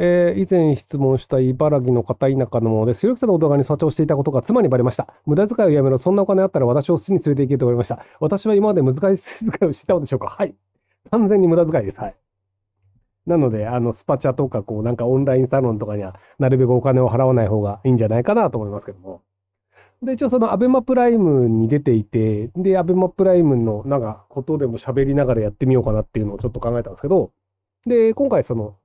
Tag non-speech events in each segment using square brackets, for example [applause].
えー、以前質問した茨城の方、田舎のものです。くさ者の動画に座長していたことが妻にバレました。無駄遣いをやめろ。そんなお金あったら私を巣に連れて行けと言われました。私は今まで難しい遣いをしてたのでしょうかはい。完全に無駄遣いです。はい。なので、あの、スパチャとか、こう、なんかオンラインサロンとかには、なるべくお金を払わない方がいいんじゃないかなと思いますけども。で、一応そのアベマプライムに出ていて、で、アベマプライムのなんかことでも喋りながらやってみようかなっていうのをちょっと考えたんですけど、で、今回その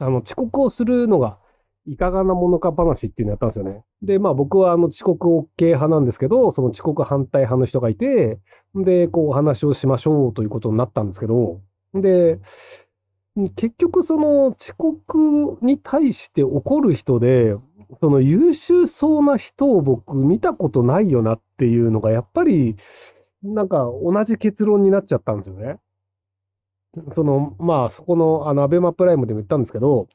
あの、遅刻をするのが、いかがなものか話っていうのやったんですよね。で、まあ僕はあの遅刻 OK 派なんですけど、その遅刻反対派の人がいて、で、こうお話をしましょうということになったんですけど、で、結局その遅刻に対して怒る人で、その優秀そうな人を僕見たことないよなっていうのが、やっぱり、なんか同じ結論になっちゃったんですよね。その、まあ、そこの、あの、アベマプライムでも言ったんですけど、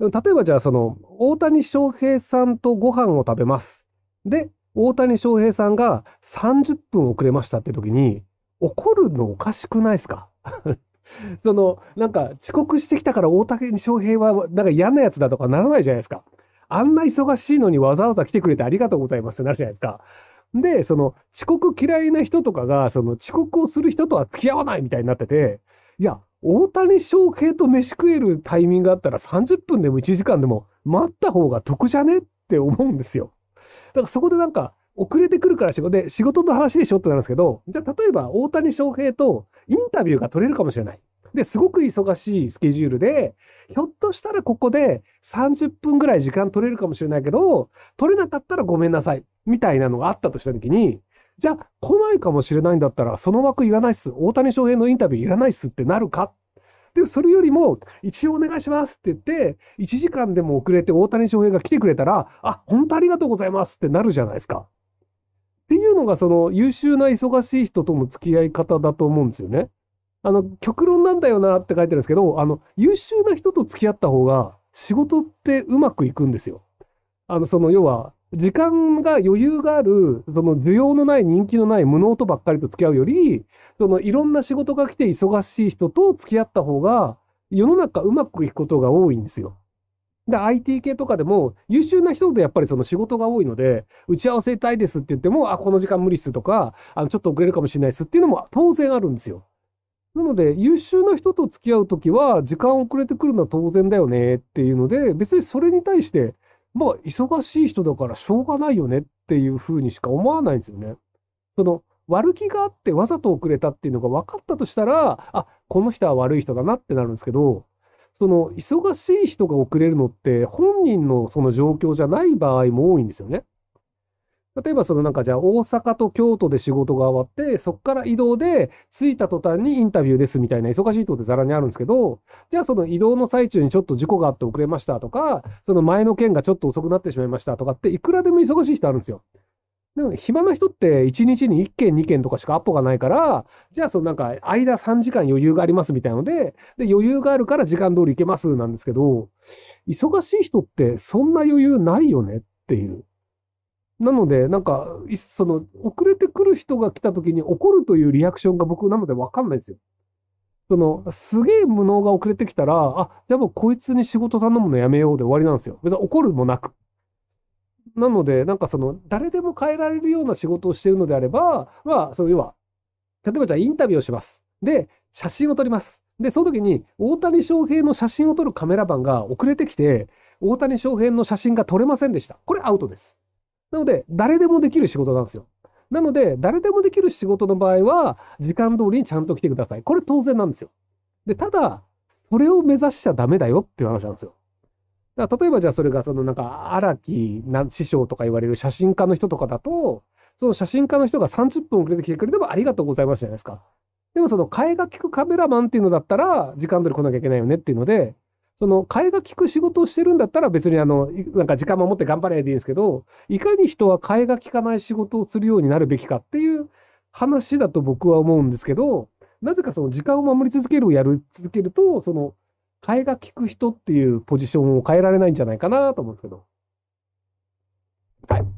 例えばじゃあ、その、大谷翔平さんとご飯を食べます。で、大谷翔平さんが30分遅れましたって時に、怒るのおかしくないですか [laughs] その、なんか、遅刻してきたから大谷翔平は、なんか嫌なやつだとかならないじゃないですか。あんな忙しいのにわざわざ来てくれてありがとうございますってなるじゃないですか。で、その、遅刻嫌いな人とかが、その、遅刻をする人とは付き合わないみたいになってて、いや、大谷翔平と飯食えるタイミングがあったら30分でも1時間でも待った方が得じゃねって思うんですよ。だからそこでなんか、遅れてくるから仕事で、仕事の話でしょってなるんですけど、じゃあ例えば大谷翔平とインタビューが取れるかもしれない。で、すごく忙しいスケジュールで、ひょっとしたらここで30分ぐらい時間取れるかもしれないけど、取れなかったらごめんなさい、みたいなのがあったとした時に、じゃあ来ないかもしれないんだったら、その枠いらないっす。大谷翔平のインタビューいらないっすってなるかで、それよりも、一応お願いしますって言って、1時間でも遅れて大谷翔平が来てくれたら、あ、本当ありがとうございますってなるじゃないですか。っていうのが、その優秀な忙しい人との付き合い方だと思うんですよね。あの、極論なんだよなって書いてるんですけど、あの、優秀な人と付き合った方が、仕事ってうまくいくんですよ。あの、その、要は、時間が余裕がある、その需要のない人気のない無能とばっかりと付き合うより、そのいろんな仕事が来て忙しい人と付き合った方が、世の中うまくいくことが多いんですよ。で、IT 系とかでも優秀な人でやっぱりその仕事が多いので、打ち合わせたいですって言っても、あ、この時間無理っすとか、あの、ちょっと遅れるかもしれないっすっていうのも当然あるんですよ。なので、優秀な人と付き合うときは、時間遅れてくるのは当然だよねっていうので、別にそれに対して、まあ、忙しい人だからしょうがないよねっていうふうにしか思わないんですよね。その、悪気があってわざと遅れたっていうのが分かったとしたら、あ、この人は悪い人だなってなるんですけど、その、忙しい人が遅れるのって本人のその状況じゃない場合も多いんですよね。例えばそのなんかじゃあ大阪と京都で仕事が終わって、そこから移動で着いた途端にインタビューですみたいな忙しいとこでざらにあるんですけど、じゃあその移動の最中にちょっと事故があって遅れましたとか、その前の件がちょっと遅くなってしまいましたとかっていくらでも忙しい人あるんですよ。でも暇な人って1日に1件2件とかしかアポがないから、じゃあそのなんか間3時間余裕がありますみたいなので、で余裕があるから時間通り行けますなんですけど、忙しい人ってそんな余裕ないよねっていう。なので、なんか、その、遅れてくる人が来た時に怒るというリアクションが僕なのでわかんないんですよ。その、すげえ無能が遅れてきたら、あ、じゃあもうこいつに仕事頼むのやめようで終わりなんですよ。別に怒るもなく。なので、なんかその、誰でも変えられるような仕事をしているのであれば、まあ、その要は、例えばじゃあインタビューをします。で、写真を撮ります。で、その時に、大谷翔平の写真を撮るカメラマンが遅れてきて、大谷翔平の写真が撮れませんでした。これアウトです。なので、誰でもできる仕事なんですよ。なので、誰でもできる仕事の場合は、時間通りにちゃんと来てください。これ当然なんですよ。で、ただ、それを目指しちゃダメだよっていう話なんですよ。だから例えばじゃあそれがそのなんか荒木師匠とか言われる写真家の人とかだと、その写真家の人が30分遅れて来てくれればありがとうございますじゃないですか。でもその替えが利くカメラマンっていうのだったら時間通り来なきゃいけないよねっていうので、その、替えが利く仕事をしてるんだったら別にあの、なんか時間守って頑張れでいいんですけど、いかに人は替えが利かない仕事をするようになるべきかっていう話だと僕は思うんですけど、なぜかその時間を守り続けるをやり続けると、その、替えが利く人っていうポジションを変えられないんじゃないかなと思うんですけど。はい。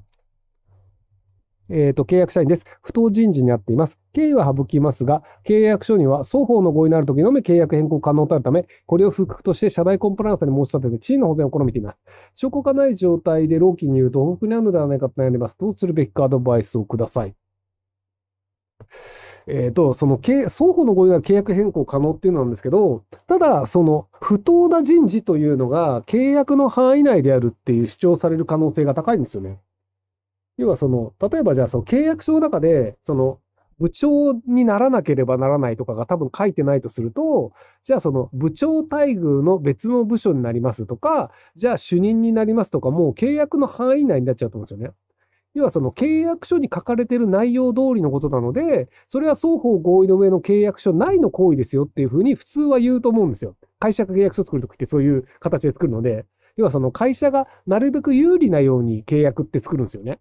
えっ、ー、と、契約社員です。不当人事にあっています。経緯は省きますが、契約書には双方の合意のある時のみ契約変更可能となるため、これを不服として社内コンプライアンスに申し立てて、地位の保全を好みています。証拠がない状態で労基に言うと、お得になるのではないかと悩んでいます。どうするべきかアドバイスをください。えっ、ー、と、その、双方の合意が契約変更可能っていうのなんですけど、ただ、その、不当な人事というのが契約の範囲内であるっていう主張される可能性が高いんですよね。要はその、例えばじゃあその契約書の中で、その、部長にならなければならないとかが多分書いてないとすると、じゃあその部長待遇の別の部署になりますとか、じゃあ主任になりますとか、もう契約の範囲内になっちゃうと思うんですよね。要はその契約書に書かれてる内容通りのことなので、それは双方合意の上の契約書内の行為ですよっていうふうに普通は言うと思うんですよ。会社が契約書作るときってそういう形で作るので、要はその会社がなるべく有利なように契約って作るんですよね。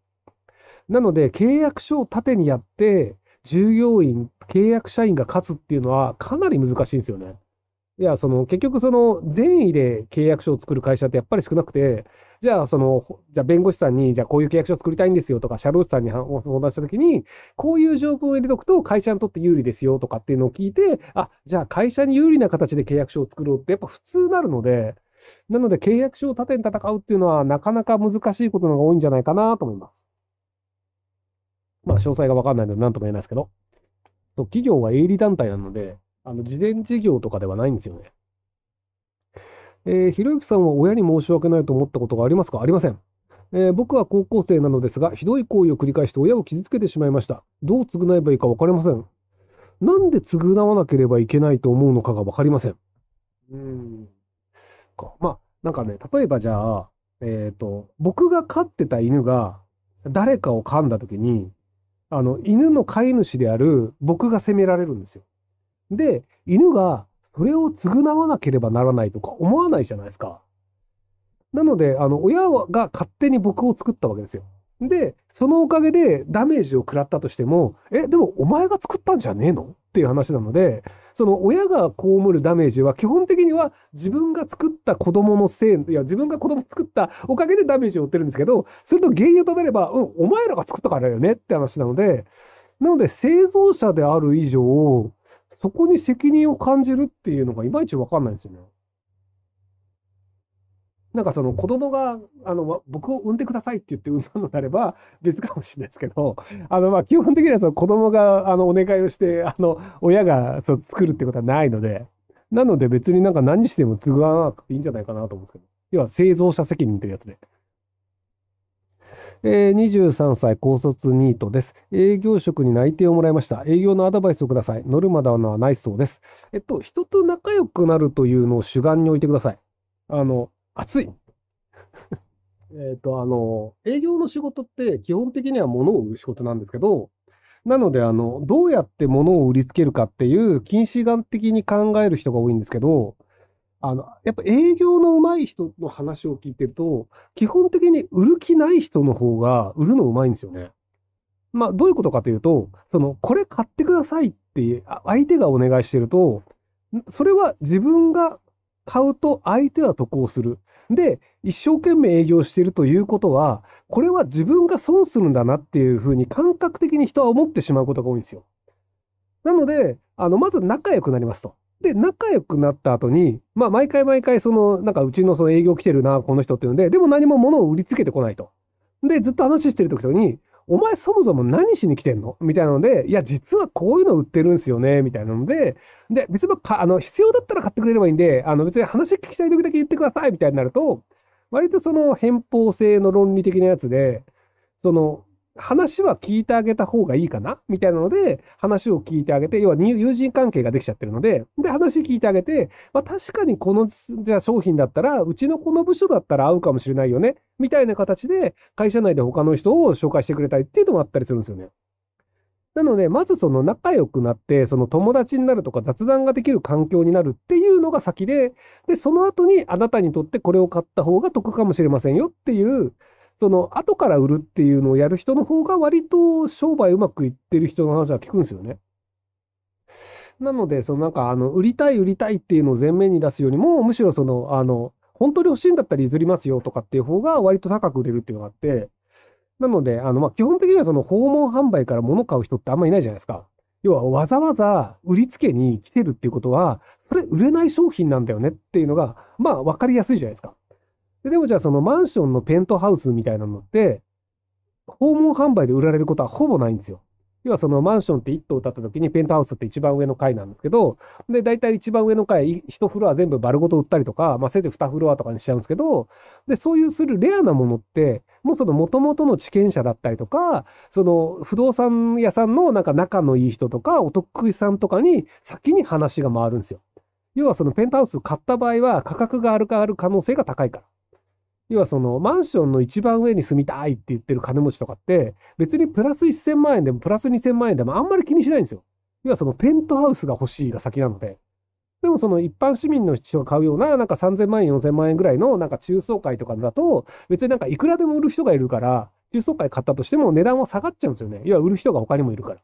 なので、契約書を縦にやって、従業員、契約社員が勝つっていうのはかなり難しいんですよね。いや、その、結局その、善意で契約書を作る会社ってやっぱり少なくて、じゃあ、その、じゃあ弁護士さんに、じゃあこういう契約書を作りたいんですよとか、社労士さんに相談したときに、こういう条文を入れておくと会社にとって有利ですよとかっていうのを聞いて、あ、じゃあ会社に有利な形で契約書を作ろうってやっぱ普通なるので、なので契約書を縦に戦うっていうのはなかなか難しいことのが多いんじゃないかなと思います。まあ、詳細がわかんないので、なんとも言えないですけど、企業は営利団体なので、あの、事前事業とかではないんですよね。えー、ひろゆきさんは親に申し訳ないと思ったことがありますかありません。えー、僕は高校生なのですが、ひどい行為を繰り返して親を傷つけてしまいました。どう償えばいいか分かりません。なんで償わなければいけないと思うのかが分かりません。うん。か。まあ、なんかね、例えばじゃあ、えっ、ー、と、僕が飼ってた犬が誰かを噛んだ時に、あの、犬の飼い主である僕が責められるんですよ。で、犬がそれを償わなければならないとか思わないじゃないですか。なので、あの、親が勝手に僕を作ったわけですよ。で、そのおかげでダメージを食らったとしても、え、でもお前が作ったんじゃねえのっていう話なので、その親が被るダメージは基本的には自分が作った子供のせい、いや、自分が子供作ったおかげでダメージを負ってるんですけど、それと原因を食べれば、うん、お前らが作ったからだよねって話なので、なので製造者である以上、そこに責任を感じるっていうのがいまいちわかんないんですよね。なんかその子供が、あの、僕を産んでくださいって言って産んだのであれば別かもしれないですけど、あの、ま、あ基本的にはその子供が、あの、お願いをして、あの、親が、そう、作るってことはないので、なので別になんか何しても継がなくていいんじゃないかなと思うんですけど、要は製造者責任というやつで。えー、23歳高卒ニートです。営業職に内定をもらいました。営業のアドバイスをください。ノルマだのはないそうです。えっと、人と仲良くなるというのを主眼に置いてください。あの、暑い。えっと、あの、営業の仕事って基本的には物を売る仕事なんですけど、なので、あの、どうやって物を売りつけるかっていう禁止眼的に考える人が多いんですけど、あの、やっぱ営業の上手い人の話を聞いてると、基本的に売る気ない人の方が売るの上手いんですよね。まあ、どういうことかというと、その、これ買ってくださいって相手がお願いしてると、それは自分が買うと相手は得をする。で、一生懸命営業しているということは、これは自分が損するんだなっていうふうに感覚的に人は思ってしまうことが多いんですよ。なので、あの、まず仲良くなりますと。で、仲良くなった後に、まあ、毎回毎回、その、なんか、うちのその営業来てるな、この人っていうので、でも何も物を売りつけてこないと。で、ずっと話してる時とに、お前そもそも何しに来てんのみたいなので、いや、実はこういうの売ってるんすよね、みたいなので、で、別にか、あの、必要だったら買ってくれればいいんで、あの、別に話聞きたい時だけ言ってください、みたいになると、割とその、偏方性の論理的なやつで、その、話は聞いてあげた方がいいかなみたいなので、話を聞いてあげて、要は友人関係ができちゃってるので、で、話聞いてあげて、まあ確かにこの、じゃあ商品だったら、うちのこの部署だったら合うかもしれないよねみたいな形で、会社内で他の人を紹介してくれたりっていうのもあったりするんですよね。なので、まずその仲良くなって、その友達になるとか雑談ができる環境になるっていうのが先で、で、その後にあなたにとってこれを買った方が得かもしれませんよっていう、その、後から売るっていうのをやる人の方が割と商売うまくいってる人の話は聞くんですよね。なので、そのなんか、あの、売りたい売りたいっていうのを前面に出すよりも、むしろその、あの、本当に欲しいんだったら譲りますよとかっていう方が割と高く売れるっていうのがあって、なので、あの、ま、基本的にはその訪問販売から物買う人ってあんまいないじゃないですか。要はわざわざ売りつけに来てるっていうことは、それ売れない商品なんだよねっていうのが、まあ分かりやすいじゃないですか。で、でもじゃあそのマンションのペントハウスみたいなのって、訪問販売で売られることはほぼないんですよ。要はそのマンションって1棟建った時にペントハウスって一番上の階なんですけど、で、大体一番上の階、一フロア全部丸ごと売ったりとか、まあせいぜい2フロアとかにしちゃうんですけど、で、そういうするレアなものって、もうその元々の地権者だったりとか、その不動産屋さんのなんか仲のいい人とか、お得意さんとかに先に話が回るんですよ。要はそのペントハウス買った場合は価格があるかある可能性が高いから。要はそのマンションの一番上に住みたいって言ってる金持ちとかって、別にプラス1000万円でもプラス2000万円でもあんまり気にしないんですよ。要はそのペントハウスが欲しいが先なので。でもその一般市民の人が買うような、なんか3000万円、4000万円ぐらいのなんか中層階とかだと、別になんかいくらでも売る人がいるから、中層階買ったとしても値段は下がっちゃうんですよね。要は売る人が他にもいるから。っ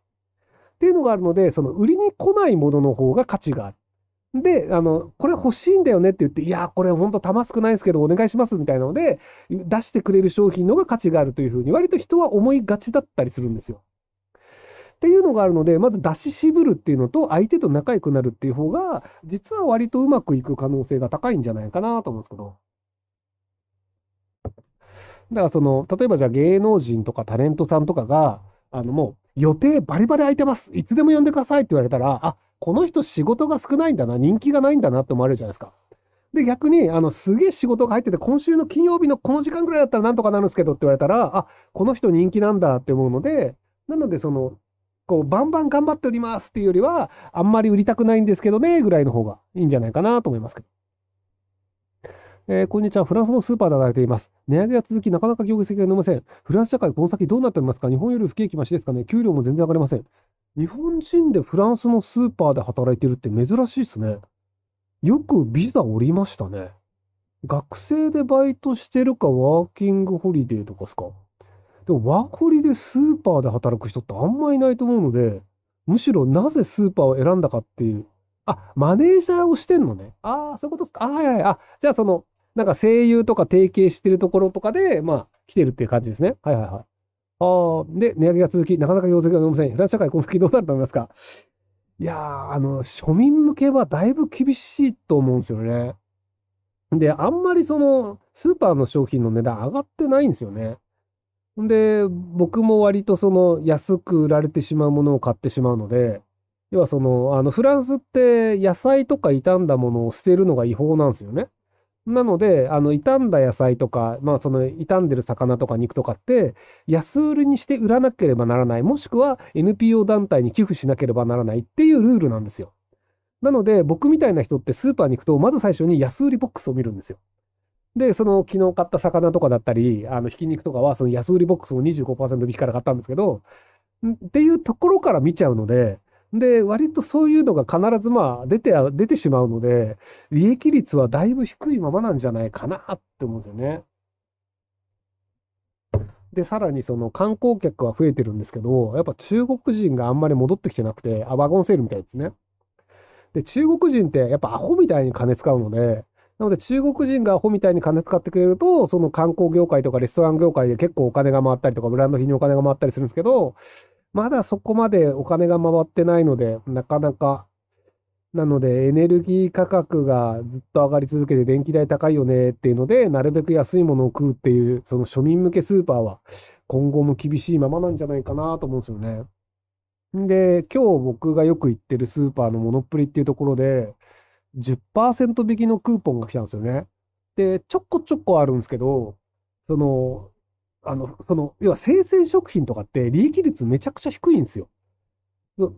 ていうのがあるので、その売りに来ないものの方が価値がある。で、あの、これ欲しいんだよねって言って、いや、これほんと玉少ないですけどお願いしますみたいなので、出してくれる商品のが価値があるというふうに、割と人は思いがちだったりするんですよ。っていうのがあるので、まず出し渋るっていうのと、相手と仲良くなるっていう方が、実は割とうまくいく可能性が高いんじゃないかなと思うんですけど。だからその、例えばじゃあ芸能人とかタレントさんとかが、あのもう予定バリバリ空いてます。いつでも呼んでくださいって言われたら、あ、この人仕事が少ないんだな、人気がないんだなって思われるじゃないですか。で、逆に、あの、すげえ仕事が入ってて、今週の金曜日のこの時間ぐらいだったらなんとかなるんですけどって言われたら、あ、この人人気なんだって思うので、なので、その、こう、バンバン頑張っておりますっていうよりは、あんまり売りたくないんですけどね、ぐらいの方がいいんじゃないかなと思いますけど。えー、こんにちは。フランスのスーパーで働いています。値上げが続き、なかなか業績が伸びません。フランス社会、この先どうなっておりますか日本より不景気増しですかね給料も全然上がりません。日本人でフランスのスーパーで働いてるって珍しいですね。よくビザ降りましたね。学生でバイトしてるかワーキングホリデーとかっすか。でもワーホリでスーパーで働く人ってあんまいないと思うので、むしろなぜスーパーを選んだかっていう。あ、マネージャーをしてんのね。ああ、そういうことですか。ああはいはい。あ、じゃあその、なんか声優とか提携してるところとかで、まあ、来てるっていう感じですね。はいはいはい。あで、値上げが続き、なかなか業績が伸びません。フランス社会、この時どうなると思いますかいやー、あの、庶民向けはだいぶ厳しいと思うんですよね。で、あんまりその、スーパーの商品の値段上がってないんですよね。で、僕も割とその、安く売られてしまうものを買ってしまうので、要はその、あの、フランスって野菜とか傷んだものを捨てるのが違法なんですよね。なので、あの、傷んだ野菜とか、まあ、その、傷んでる魚とか肉とかって、安売りにして売らなければならない、もしくは NPO 団体に寄付しなければならないっていうルールなんですよ。なので、僕みたいな人ってスーパーに行くと、まず最初に安売りボックスを見るんですよ。で、その、昨日買った魚とかだったり、あの、ひき肉とかは、その安売りボックスを25%引きから買ったんですけど、っていうところから見ちゃうので、で、割とそういうのが必ずまあ出て、出てしまうので、利益率はだいぶ低いままなんじゃないかなって思うんですよね。で、さらにその観光客は増えてるんですけど、やっぱ中国人があんまり戻ってきてなくて、アワゴンセールみたいですね。で、中国人ってやっぱアホみたいに金使うので、なので中国人がアホみたいに金使ってくれると、その観光業界とかレストラン業界で結構お金が回ったりとか、ブランド品にお金が回ったりするんですけど、まだそこまでお金が回ってないので、なかなか、なのでエネルギー価格がずっと上がり続けて電気代高いよねっていうので、なるべく安いものを食うっていう、その庶民向けスーパーは今後も厳しいままなんじゃないかなと思うんですよね。で、今日僕がよく行ってるスーパーのモノプリっていうところで、10%引きのクーポンが来たんですよね。で、ちょこちょこあるんですけど、その、あの、その、要は生鮮食品とかって利益率めちゃくちゃ低いんですよ。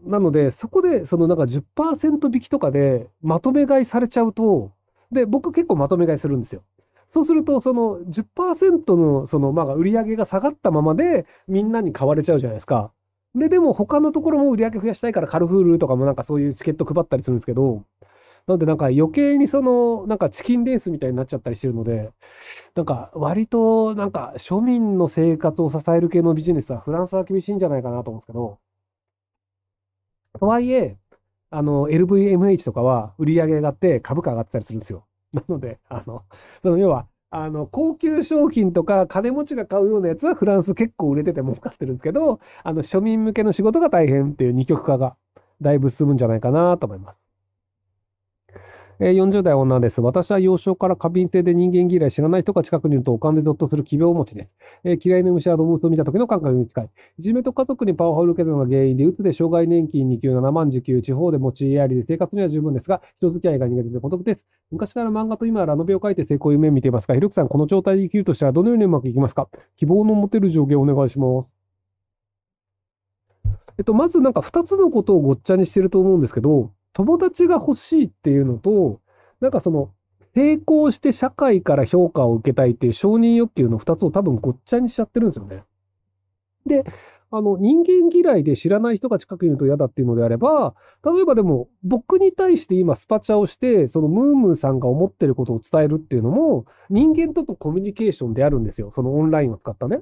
なので、そこで、そのなんか10%引きとかでまとめ買いされちゃうと、で、僕結構まとめ買いするんですよ。そうすると、その10%の、その、まあ、売り上げが下がったままで、みんなに買われちゃうじゃないですか。で、でも他のところも売り上げ増やしたいからカルフールとかもなんかそういうチケット配ったりするんですけど、なんでなんか余計にその、なんかチキンレースみたいになっちゃったりしてるので、なんか割となんか庶民の生活を支える系のビジネスはフランスは厳しいんじゃないかなと思うんですけど、とはいえ、あの、LVMH とかは売り上げ上がって株価上がってたりするんですよ。なので、あの、その要は、あの、高級商品とか金持ちが買うようなやつはフランス結構売れてて儲かってるんですけど、あの、庶民向けの仕事が大変っていう二極化がだいぶ進むんじゃないかなと思います。えー、40代女です。私は幼少から過敏性で人間嫌い知らない人が近くにいるとお金でゾッとする奇病を持ちです。えー、嫌いな虫や動物を見た時の感覚に近い。いじめと家族にパワハラを受けたのが原因で、うつで障害年金2級7万時給、地方で持ち家ありで生活には十分ですが、人付き合いが苦手で孤独です。昔から漫画と今はラノベを書いて成功夢を見ていますが、ひろきさん、この状態で生きるとしたらどのようにうまくいきますか希望の持てる上限お願いします。えっと、まずなんか2つのことをごっちゃにしてると思うんですけど、友達が欲しいっていうのと、なんかその、成功して社会から評価を受けたいっていう承認欲求の2つを多分ごっちゃにしちゃってるんですよね。で、あの、人間嫌いで知らない人が近くにいると嫌だっていうのであれば、例えばでも、僕に対して今スパチャをして、そのムームーさんが思ってることを伝えるっていうのも、人間ととコミュニケーションであるんですよ。そのオンラインを使ったね。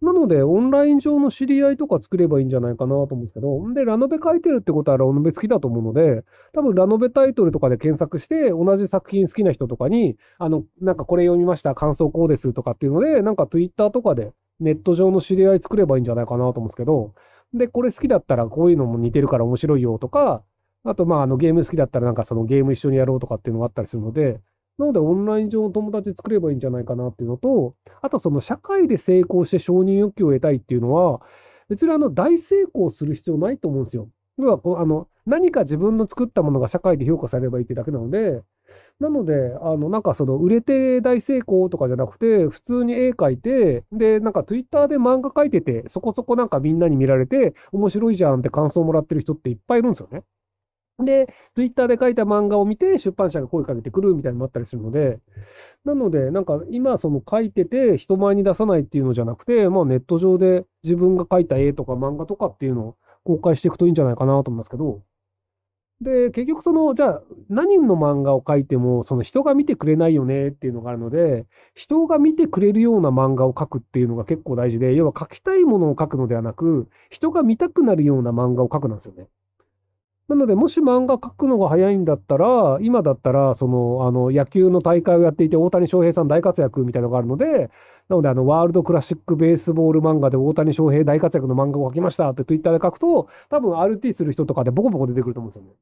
なので、オンライン上の知り合いとか作ればいいんじゃないかなと思うんですけど、で、ラノベ書いてるってことはラノベ好きだと思うので、多分ラノベタイトルとかで検索して、同じ作品好きな人とかに、あの、なんかこれ読みました、感想こうですとかっていうので、なんか Twitter とかでネット上の知り合い作ればいいんじゃないかなと思うんですけど、で、これ好きだったらこういうのも似てるから面白いよとか、あと、まあ、あの、ゲーム好きだったらなんかそのゲーム一緒にやろうとかっていうのがあったりするので、なので、オンライン上の友達作ればいいんじゃないかなっていうのと、あとその社会で成功して承認欲求を得たいっていうのは、別にあの大成功する必要ないと思うんですよ。要はこうあの何か自分の作ったものが社会で評価されればいいってだけなので、なので、あの、なんかその、売れて大成功とかじゃなくて、普通に絵描いて、で、なんか twitter で漫画描いてて、そこそこなんかみんなに見られて、面白いじゃんって感想をもらってる人っていっぱいいるんですよね。で、ツイッターで書いた漫画を見て、出版社が声かけてくるみたいなのもあったりするので、なので、なんか今、その書いてて、人前に出さないっていうのじゃなくて、まあネット上で自分が書いた絵とか漫画とかっていうのを公開していくといいんじゃないかなと思いますけど、で、結局その、じゃあ、何の漫画を書いても、その人が見てくれないよねっていうのがあるので、人が見てくれるような漫画を書くっていうのが結構大事で、要は書きたいものを書くのではなく、人が見たくなるような漫画を書くなんですよね。なので、もし漫画描くのが早いんだったら、今だったら、その、あの、野球の大会をやっていて、大谷翔平さん大活躍みたいなのがあるので、なので、あの、ワールドクラシックベースボール漫画で大谷翔平大活躍の漫画を描きましたってツイッターで書くと、多分 RT する人とかでボコボコ出てくると思うんですよね。っ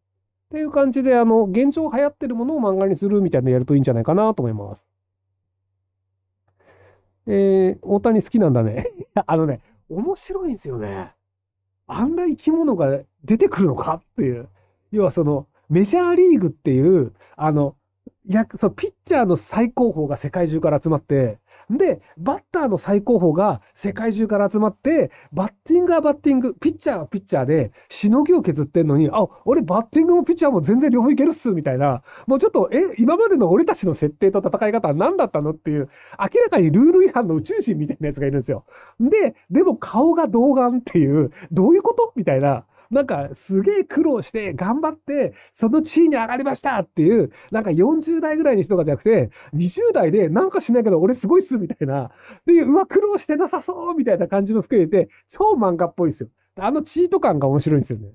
ていう感じで、あの、現状流行ってるものを漫画にするみたいなのやるといいんじゃないかなと思います。えー、大谷好きなんだね。[laughs] あのね、面白いんですよね。あんな生き物が出てくるのかっていう。要はその、メジャーリーグっていう、あの、やそうピッチャーの最高峰が世界中から集まって、で、バッターの最高峰が世界中から集まって、バッティングはバッティング、ピッチャーはピッチャーで、しのぎを削ってんのに、あ、俺バッティングもピッチャーも全然両方いけるっす、みたいな。もうちょっと、え、今までの俺たちの設定と戦い方は何だったのっていう、明らかにルール違反の宇宙人みたいなやつがいるんですよ。で、でも顔が童顔っていう、どういうことみたいな。なんかすげえ苦労して頑張って、その地位に上がりましたっていう、なんか40代ぐらいの人がじゃなくて、20代でなんかしないけど俺すごいっすみたいな、っていう、うわ、苦労してなさそうみたいな感じも含めて、超漫画っぽいですよ。あのチート感が面白いんですよね。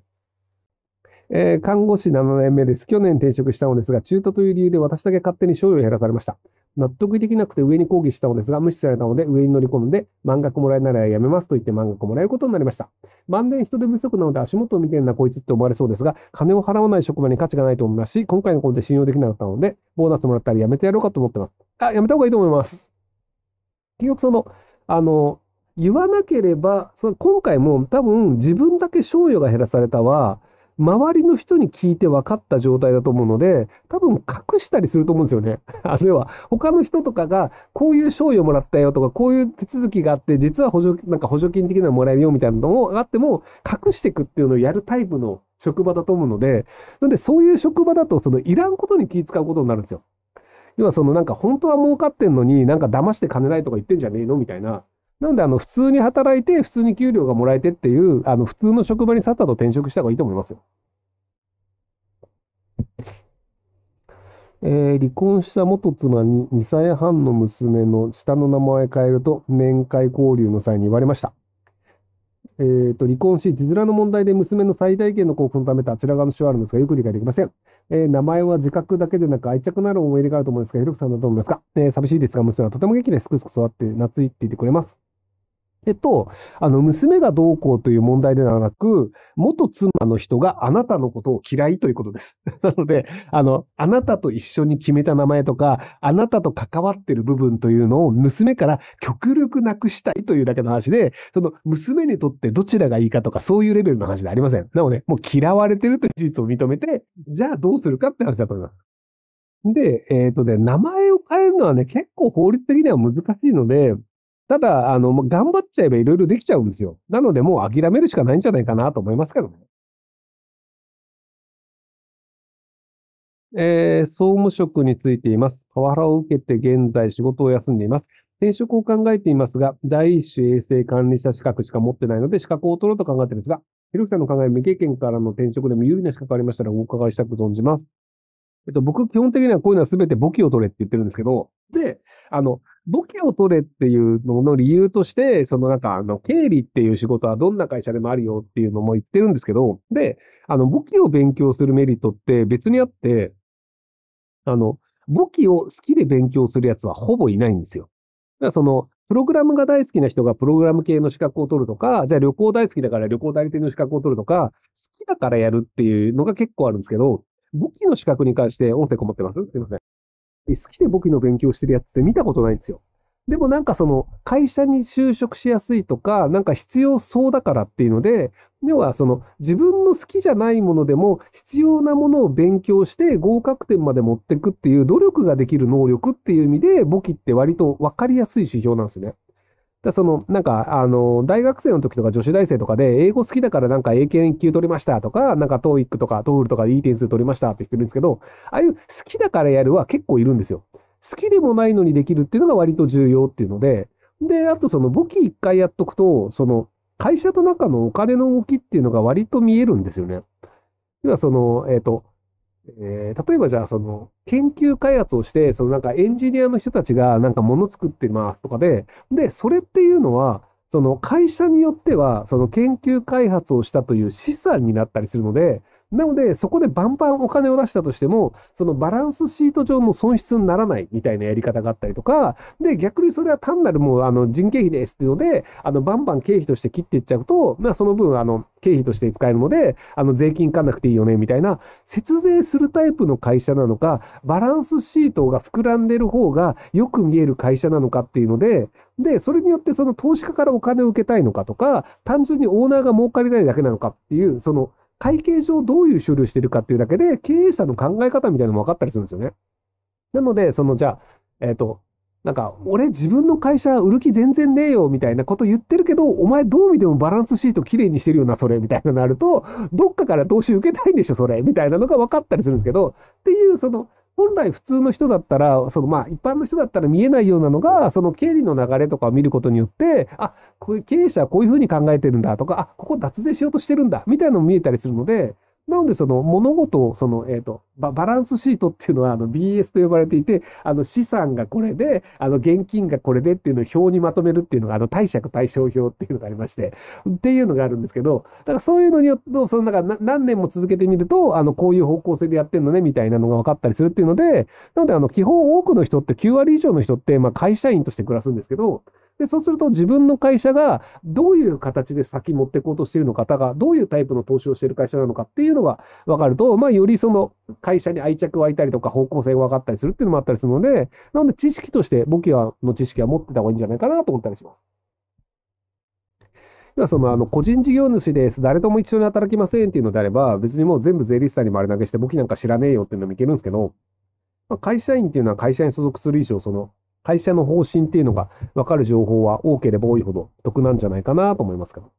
えー、看護師7年目です。去年転職したのですが、中途という理由で私だけ勝手に賞与を減らされました。納得できなくて上に抗議したのですが、無視されたので上に乗り込んで、満額もらえならやめますと言って満額もらえることになりました。晩年人手不足なので足元を見てるなこいつって思われそうですが、金を払わない職場に価値がないと思いますし、今回のことで信用できなかったので、ボーナスもらったらやめてやろうかと思ってます。あ、やめた方がいいと思います。結局その、あの、言わなければ、その今回も多分自分だけ賞与が減らされたは、周りの人に聞いて分かった状態だと思うので、多分隠したりすると思うんですよね。[laughs] あるいは、他の人とかが、こういう賞与もらったよとか、こういう手続きがあって、実は補助、なんか補助金的なのもらえるよみたいなのがあっても、隠していくっていうのをやるタイプの職場だと思うので、なんでそういう職場だと、そのいらんことに気使うことになるんですよ。要はそのなんか本当は儲かってんのになんか騙して金ないとか言ってんじゃねえのみたいな。なので、あの、普通に働いて、普通に給料がもらえてっていう、あの、普通の職場に去ったと転職した方がいいと思いますよ。えー、離婚した元妻に2歳半の娘の下の名前変えると面会交流の際に言われました。えっ、ー、と、離婚し、字面の問題で娘の最大限の幸福のためあちら側の主はあるんですが、よく理解できません。えー、名前は自覚だけでなく愛着のある思い入れがあると思うんですが、ひろくさんだと思いますか、えー、寂しいですが、娘はとても元気ですくすく育って懐いていてくれます。えっと、あの、娘がどうこうという問題ではなく、元妻の人があなたのことを嫌いということです。[laughs] なので、あの、あなたと一緒に決めた名前とか、あなたと関わってる部分というのを娘から極力なくしたいというだけの話で、その娘にとってどちらがいいかとか、そういうレベルの話ではありません。なので、もう嫌われてるという事実を認めて、じゃあどうするかって話だと思います。で、えっ、ー、とね、名前を変えるのはね、結構法律的には難しいので、ただ、あの、頑張っちゃえばいろいろできちゃうんですよ。なので、もう諦めるしかないんじゃないかなと思いますけどね。えー、総務職についています。パワハラを受けて現在仕事を休んでいます。転職を考えていますが、第一種衛生管理者資格しか持ってないので資格を取ろうと考えているんですが、ひろきさんの考え、未経験からの転職でも有利な資格ありましたらお伺いしたく存じます。えっと、僕、基本的にはこういうのは全て簿記を取れって言ってるんですけど、で、あの、簿記を取れっていうのの理由として、そのなんか、あの、経理っていう仕事はどんな会社でもあるよっていうのも言ってるんですけど、で、あの、簿記を勉強するメリットって別にあって、あの、簿記を好きで勉強するやつはほぼいないんですよ。だからその、プログラムが大好きな人がプログラム系の資格を取るとか、じゃあ旅行大好きだから旅行代理店の資格を取るとか、好きだからやるっていうのが結構あるんですけど、簿記の資格に関して音声こもってますすいません。好きで簿記の勉強してるやつって見たことないんですよ。でもなんかその会社に就職しやすいとか、なんか必要そうだからっていうので、要はその自分の好きじゃないものでも必要なものを勉強して合格点まで持っていくっていう努力ができる能力っていう意味で、簿記って割と分かりやすい指標なんですよね。だその、なんか、あの、大学生の時とか女子大生とかで、英語好きだからなんか英検1級取りましたとか、なんか TOEIC とか TOEFL とかでいい点数取りましたって人いるんですけど、ああいう好きだからやるは結構いるんですよ。好きでもないのにできるっていうのが割と重要っていうので、で、あとその簿記一回やっとくと、その会社の中のお金の動きっていうのが割と見えるんですよね。要はその、えっ、ー、と、えー、例えばじゃあその研究開発をして、そのなんかエンジニアの人たちがなんかもの作ってますとかで、で、それっていうのは、その会社によっては、その研究開発をしたという資産になったりするので、なので、そこでバンバンお金を出したとしても、そのバランスシート上の損失にならないみたいなやり方があったりとか、で、逆にそれは単なるもう、あの、人件費ですっていうので、あの、バンバン経費として切っていっちゃうと、まあ、その分、あの、経費として使えるので、あの、税金かんなくていいよね、みたいな、節税するタイプの会社なのか、バランスシートが膨らんでる方がよく見える会社なのかっていうので、で、それによってその投資家からお金を受けたいのかとか、単純にオーナーが儲かりないだけなのかっていう、その、会計上どういう処理をしてるかっていうだけで、経営者の考え方みたいなのも分かったりするんですよね。なので、その、じゃあ、えっ、ー、と、なんか、俺自分の会社売る気全然ねえよ、みたいなこと言ってるけど、お前どう見てもバランスシート綺麗にしてるよな、それ、みたいなのあると、どっかから投資受けたいんでしょ、それ、みたいなのが分かったりするんですけど、っていう、その、本来普通の人だったら、そのまあ一般の人だったら見えないようなのが、その経理の流れとかを見ることによって、あ、これ経営者はこういうふうに考えてるんだとか、あ、ここ脱税しようとしてるんだ、みたいなのも見えたりするので、なので、その物事を、その、えっ、ー、とバ、バランスシートっていうのは、あの、BS と呼ばれていて、あの、資産がこれで、あの、現金がこれでっていうのを表にまとめるっていうのが、あの、貸借対照表っていうのがありまして、っていうのがあるんですけど、だからそういうのによって、その、なんか、何年も続けてみると、あの、こういう方向性でやってんのね、みたいなのが分かったりするっていうので、なので、あの、基本多くの人って、9割以上の人って、まあ、会社員として暮らすんですけど、で、そうすると自分の会社がどういう形で先持っていこうとしているのか、がどういうタイプの投資をしている会社なのかっていうのが分かると、まあ、よりその会社に愛着湧いたりとか方向性が分かったりするっていうのもあったりするので、なので知識として簿記はの知識は持ってた方がいいんじゃないかなと思ったりします。要はその、あの、個人事業主です。誰とも一緒に働きませんっていうのであれば、別にもう全部税理士さんに丸投げして、簿記なんか知らねえよっていうのもいけるんですけど、まあ、会社員っていうのは会社に所属する以上、その、会社の方針っていうのが分かる情報は多ければ多いほど得なんじゃないかなと思いますけど。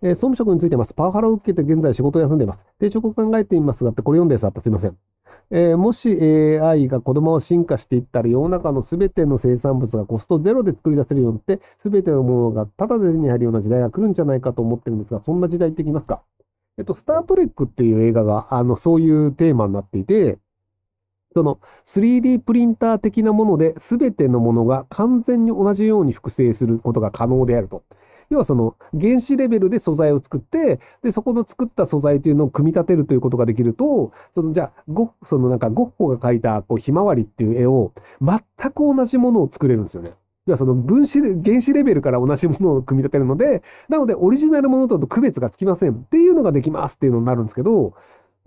えー、総務職についてます。パワハラを受けて現在仕事を休んでいます。定職を考えていますがって、これ読んでさ、すあったすいません。えー、もし AI が子供を進化していったら世の中の全ての生産物がコストゼロで作り出せるようになって全てのものがただで手に入るような時代が来るんじゃないかと思ってるんですが、そんな時代ってきますかえっと、スタートレックっていう映画が、あの、そういうテーマになっていて、その 3D プリンター的なもので全てのものが完全に同じように複製することが可能であると。要はその原子レベルで素材を作って、で、そこの作った素材というのを組み立てるということができると、そのじゃあ、ゴそのなんかゴッホが描いたこうひまわりっていう絵を全く同じものを作れるんですよね。要はその分子、原子レベルから同じものを組み立てるので、なのでオリジナルものと区別がつきませんっていうのができますっていうのになるんですけど、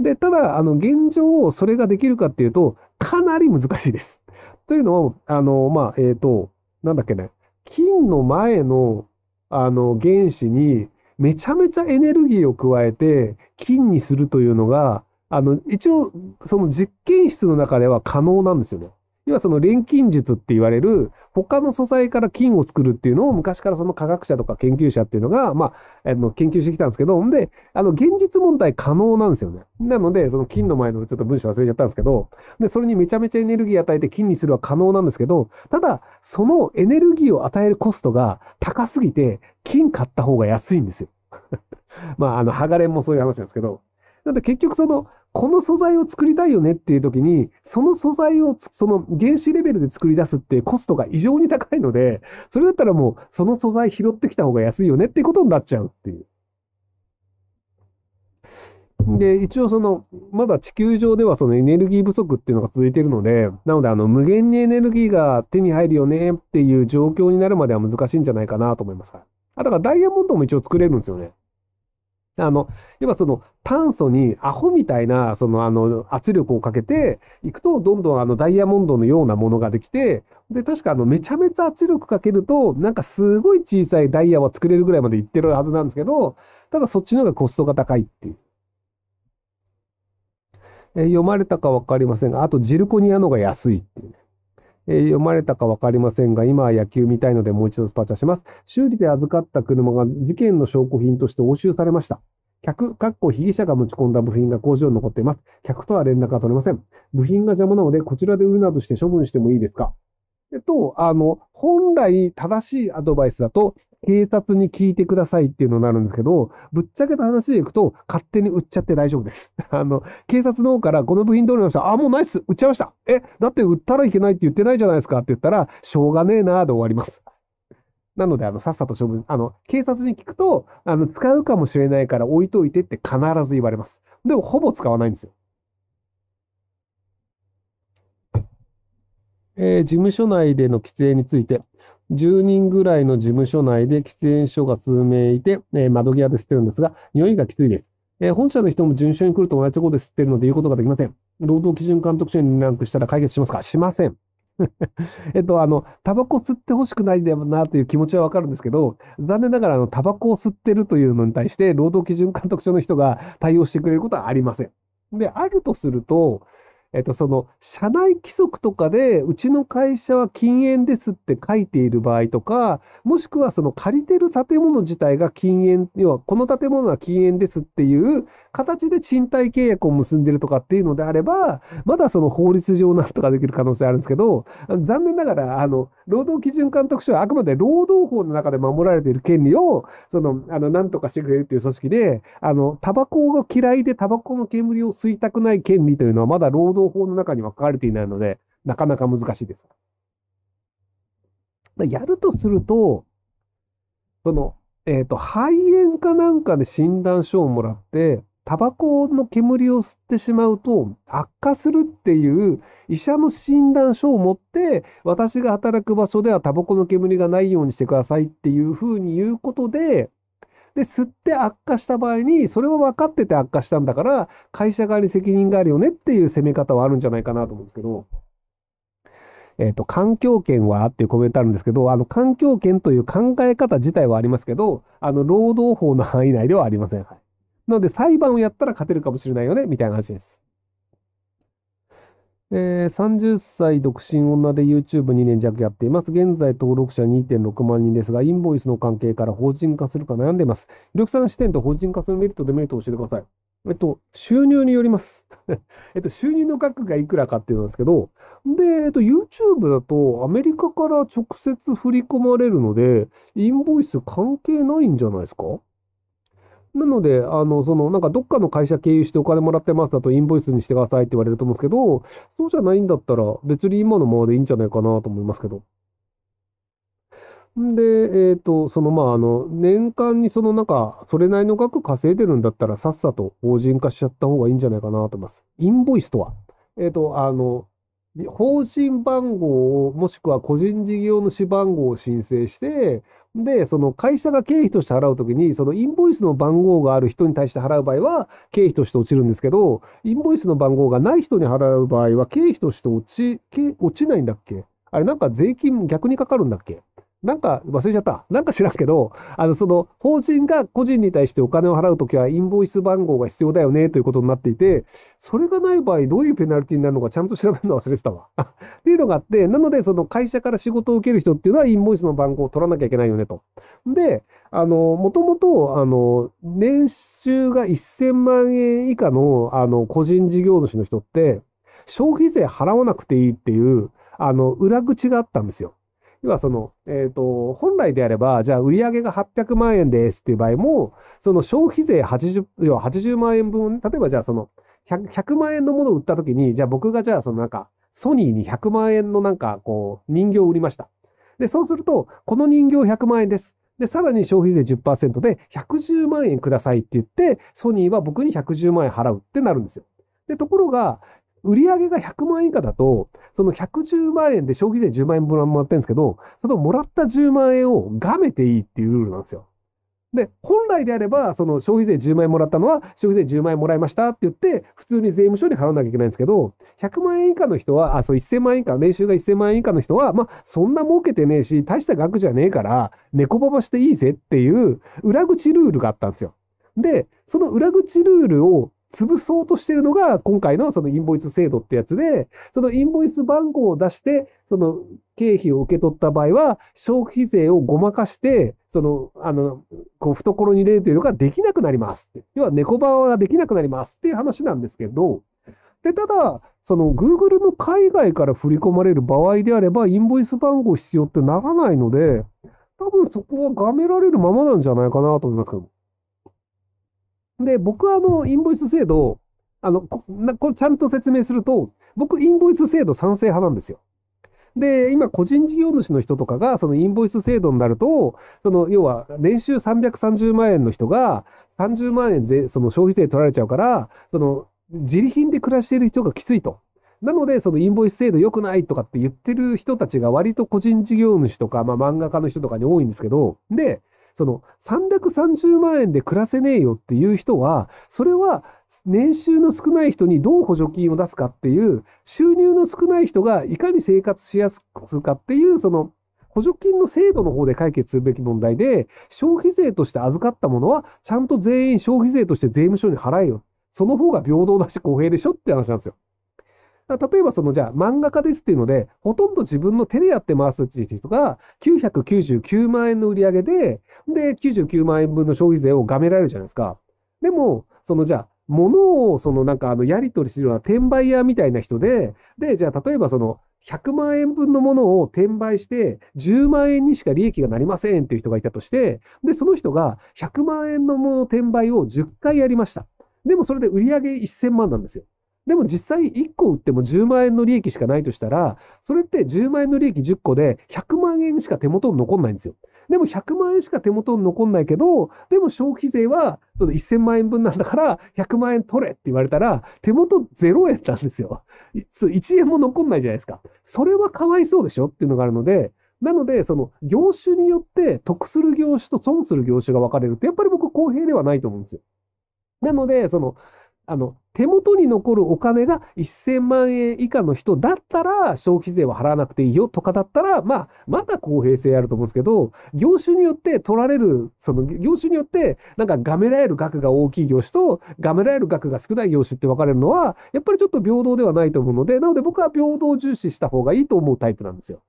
で、ただ、あの、現状、それができるかっていうと、かなり難しいです。というのを、あの、まあ、えっ、ー、と、なんだっけね、金の前の、あの、原子に、めちゃめちゃエネルギーを加えて、金にするというのが、あの、一応、その実験室の中では可能なんですよね。要はその錬金術って言われる、他の素材から金を作るっていうのを昔からその科学者とか研究者っていうのが、まあ、あの、研究してきたんですけど、んで、あの、現実問題可能なんですよね。なので、その金の前のちょっと文章忘れちゃったんですけど、で、それにめちゃめちゃエネルギー与えて金にするは可能なんですけど、ただ、そのエネルギーを与えるコストが高すぎて、金買った方が安いんですよ。[laughs] まあ、あの、剥がれもそういう話なんですけど、なんで結局その、この素材を作りたいよねっていう時に、その素材を、その原子レベルで作り出すってコストが異常に高いので、それだったらもう、その素材拾ってきた方が安いよねっていうことになっちゃうっていう。で、一応その、まだ地球上ではそのエネルギー不足っていうのが続いているので、なのであの、無限にエネルギーが手に入るよねっていう状況になるまでは難しいんじゃないかなと思います。あ、だからダイヤモンドも一応作れるんですよね。あの、要はその炭素にアホみたいな、そのあの圧力をかけていくと、どんどんあのダイヤモンドのようなものができて、で、確かあのめちゃめちゃ圧力かけると、なんかすごい小さいダイヤは作れるぐらいまでいってるはずなんですけど、ただそっちの方がコストが高いっていう。え読まれたか分かりませんが、あとジルコニアのが安いっていう。えー、読まれたか分かりませんが、今は野球見たいのでもう一度スパチャします。修理で預かった車が事件の証拠品として押収されました。客、かっこ被疑者が持ち込んだ部品が工場に残っています。客とは連絡が取れません。部品が邪魔なので、こちらで売るなどして処分してもいいですかと、あの、本来正しいアドバイスだと、警察に聞いてくださいっていうのになるんですけど、ぶっちゃけた話でいくと、勝手に売っちゃって大丈夫です。[laughs] あの、警察の方からこの部品通りの人た。あ、もうナイス売っちゃいました。え、だって売ったらいけないって言ってないじゃないですかって言ったら、しょうがねえなーで終わります。なので、あの、さっさと処分、あの、警察に聞くと、あの、使うかもしれないから置いといてって必ず言われます。でも、ほぼ使わないんですよ。えー、事務所内での規制について、10人ぐらいの事務所内で喫煙所が数名いて、えー、窓際で吸ってるんですが、匂いがきついです。えー、本社の人も順所に来ると同じところで吸ってるので言うことができません。労働基準監督署に連絡したら解決しますかしません。[laughs] えっと、あの、タバコ吸ってほしくないんだよなという気持ちはわかるんですけど、残念ながら、あの、タバコを吸ってるというのに対して、労働基準監督署の人が対応してくれることはありません。で、あるとすると、えっと、その、社内規則とかで、うちの会社は禁煙ですって書いている場合とか、もしくはその借りてる建物自体が禁煙、要はこの建物は禁煙ですっていう形で賃貸契約を結んでるとかっていうのであれば、まだその法律上なんとかできる可能性あるんですけど、残念ながら、あの、労働基準監督署はあくまで労働法の中で守られている権利を、その、あの、なんとかしてくれるっていう組織で、あの、タバコが嫌いでタバコの煙を吸いたくない権利というのはまだ労働動法の中には書かれていないので、なかなか難しいです。やるとすると、その、えっ、ー、と、肺炎かなんかで診断書をもらって、タバコの煙を吸ってしまうと悪化するっていう医者の診断書を持って私が働く場所ではタバコの煙がないようにしてくださいっていうふうに言うことでで、吸って悪化した場合に、それは分かってて悪化したんだから、会社側に責任があるよねっていう攻め方はあるんじゃないかなと思うんですけど、えっ、ー、と、環境権はっていうコメントあるんですけど、あの、環境権という考え方自体はありますけど、あの、労働法の範囲内ではありません。なので、裁判をやったら勝てるかもしれないよね、みたいな話です。えー、30歳独身女で YouTube2 年弱やっています。現在登録者2.6万人ですが、インボイスの関係から法人化するか悩んでいます。緑さん視点と法人化するメリット、デメリットを教えてください。えっと、収入によります。[laughs] えっと、収入の額がいくらかっていうんですけど、で、えっと、YouTube だとアメリカから直接振り込まれるので、インボイス関係ないんじゃないですかなので、あの、その、なんかどっかの会社経由してお金もらってますだとインボイスにしてくださいって言われると思うんですけど、そうじゃないんだったら別に今のままでいいんじゃないかなと思いますけど。んで、えっ、ー、と、その、まあ、あの、年間にその、なんか、それなりの額稼いでるんだったら、さっさと法人化しちゃった方がいいんじゃないかなと思います。インボイスとは、えっ、ー、と、あの、法人番号を、もしくは個人事業主番号を申請して、で、その会社が経費として払うときに、そのインボイスの番号がある人に対して払う場合は、経費として落ちるんですけど、インボイスの番号がない人に払う場合は、経費として落ち、落ちないんだっけあれなんか税金逆にかかるんだっけなんか忘れちゃった。なんか知らんけど、あの、その、法人が個人に対してお金を払うときは、インボイス番号が必要だよね、ということになっていて、それがない場合、どういうペナルティになるのか、ちゃんと調べるの忘れてたわ。[laughs] っていうのがあって、なので、その会社から仕事を受ける人っていうのは、インボイスの番号を取らなきゃいけないよね、と。で、あの、もともと、あの、年収が1000万円以下の、あの、個人事業主の人って、消費税払わなくていいっていう、あの、裏口があったんですよ。要はその、えっ、ー、と、本来であれば、じゃあ売り上げが800万円ですっていう場合も、その消費税80、要は80万円分、例えばじゃあその100、100万円のものを売った時に、じゃあ僕がじゃあそのなんか、ソニーに100万円のなんかこう、人形を売りました。で、そうすると、この人形100万円です。で、さらに消費税10%で110万円くださいって言って、ソニーは僕に110万円払うってなるんですよ。で、ところが、売上が100万円以下だと、その110万円で消費税10万円もらってるんですけど、そのもらった10万円をがめていいっていうルールなんですよ。で、本来であれば、その消費税10万円もらったのは、消費税10万円もらいましたって言って、普通に税務署に払わなきゃいけないんですけど、100万円以下の人は、あ、そう、1000万円以下、年収が1000万円以下の人は、まあ、そんな儲けてねえし、大した額じゃねえから、猫ばばしていいぜっていう、裏口ルールがあったんですよ。で、その裏口ルールを潰そうとしてるのが、今回のそのインボイス制度ってやつで、そのインボイス番号を出して、その経費を受け取った場合は、消費税をごまかして、その、あの、こう、懐に入れるというのができなくなります要は、猫場ができなくなりますっていう話なんですけど、で、ただ、その Google の海外から振り込まれる場合であれば、インボイス番号必要ってならないので、多分そこはがめられるままなんじゃないかなと思いますけど。で、僕はあの、インボイス制度を、あの、ここちゃんと説明すると、僕、インボイス制度賛成派なんですよ。で、今、個人事業主の人とかが、そのインボイス制度になると、その、要は、年収330万円の人が、30万円税、その消費税取られちゃうから、その、自利品で暮らしている人がきついと。なので、そのインボイス制度良くないとかって言ってる人たちが割と個人事業主とか、まあ漫画家の人とかに多いんですけど、で、その330万円で暮らせねえよっていう人は、それは年収の少ない人にどう補助金を出すかっていう、収入の少ない人がいかに生活しやすくするかっていう、その補助金の制度の方で解決するべき問題で、消費税として預かったものは、ちゃんと全員消費税として税務署に払えよ。その方が平等だし公平でしょって話なんですよ。例えばそのじゃあ漫画家ですっていうので、ほとんど自分の手でやって回すっていう人が999万円の売り上げで、で、99万円分の消費税をがめられるじゃないですか。でも、そのじゃあ、物をそのなんかあのやり取りするような転売屋みたいな人で、で、じゃあ例えばその100万円分のものを転売して10万円にしか利益がなりませんっていう人がいたとして、で、その人が100万円のもの転売を10回やりました。でもそれで売り上げ1000万なんですよ。でも実際1個売っても10万円の利益しかないとしたら、それって10万円の利益10個で100万円しか手元に残んないんですよ。でも100万円しか手元に残んないけど、でも消費税はその1000万円分なんだから100万円取れって言われたら、手元0円なんですよ。1円も残んないじゃないですか。それはかわいそうでしょっていうのがあるので、なので、その業種によって得する業種と損する業種が分かれるって、やっぱり僕公平ではないと思うんですよ。なので、その、あの、手元に残るお金が1000万円以下の人だったら消費税は払わなくていいよとかだったら、まあ、まだ公平性あると思うんですけど、業種によって取られる、その業種によって、なんかがめられる額が大きい業種と、がめられる額が少ない業種って分かれるのは、やっぱりちょっと平等ではないと思うので、なので僕は平等を重視した方がいいと思うタイプなんですよ。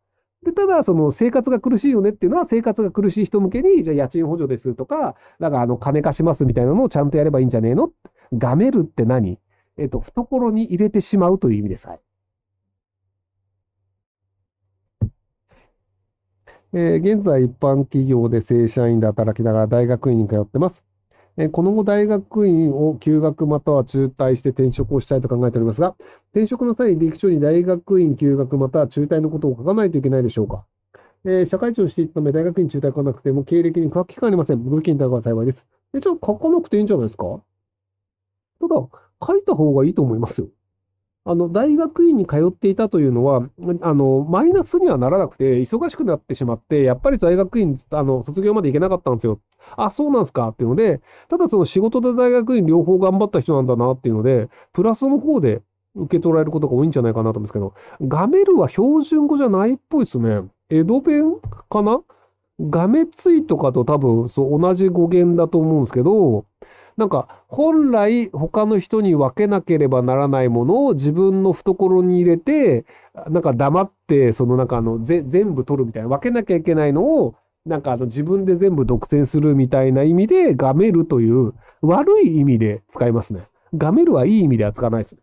で、ただ、その生活が苦しいよねっていうのは、生活が苦しい人向けに、じゃあ家賃補助ですとか、なんかあの、金貸しますみたいなのをちゃんとやればいいんじゃねえのがめるって何えっ、と、懐に入れてしまうという意味です。え。えー、現在一般企業で正社員で働きながら大学院に通ってます。えー、この後大学院を休学または中退して転職をしたいと考えておりますが、転職の際に履歴に大学院休学または中退のことを書かないといけないでしょうか。えー、社会長をしていたため大学院中退がなくても経歴に書く機会ありません。ご意見いただけれ幸いです。え、じゃあ書かなくていいんじゃないですかただ、書いた方がいいと思いますよ。あの、大学院に通っていたというのは、あの、マイナスにはならなくて、忙しくなってしまって、やっぱり大学院、あの、卒業まで行けなかったんですよ。あ、そうなんすかっていうので、ただその仕事と大学院両方頑張った人なんだなっていうので、プラスの方で受け取られることが多いんじゃないかなと思うんですけど、ガメルは標準語じゃないっぽいですね。江戸弁かなガメツイとかと多分、そう、同じ語源だと思うんですけど、なんか本来他の人に分けなければならないものを自分の懐に入れて、なんか黙ってそのなんかの全部取るみたいな、分けなきゃいけないのをなんかあの自分で全部独占するみたいな意味でガメるという悪い意味で使いますね。ガメるはいい意味では使わないですね。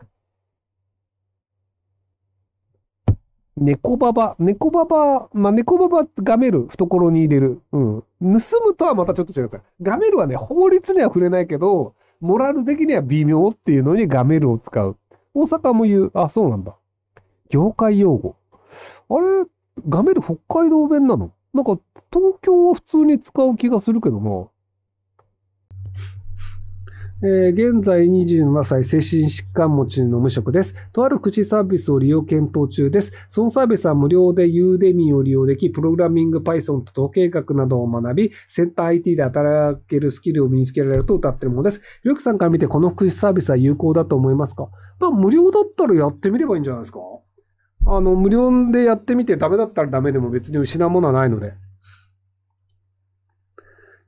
猫ババ、猫ババ、まあ、猫ババ、ガメル、懐に入れる。うん。盗むとはまたちょっと違うんですガメルはね、法律には触れないけど、モラル的には微妙っていうのにガメルを使う。大阪も言う。あ、そうなんだ。業界用語。あれ、ガメル北海道弁なのなんか、東京は普通に使う気がするけどな。えー、現在27歳、精神疾患持ちの無職です。とある口サービスを利用検討中です。そのサービスは無料でユーデミを利用でき、プログラミング、Python と統計学などを学び、センター IT で働けるスキルを身につけられると歌ってるものです。ひろきさんから見てこの口サービスは有効だと思いますかまあ、無料だったらやってみればいいんじゃないですかあの、無料でやってみてダメだったらダメでも別に失うものはないので。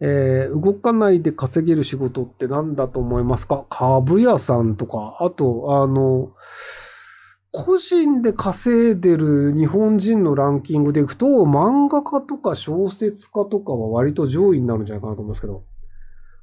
えー、動かないで稼げる仕事って何だと思いますか株屋さんとか、あと、あの、個人で稼いでる日本人のランキングでいくと、漫画家とか小説家とかは割と上位になるんじゃないかなと思いますけど。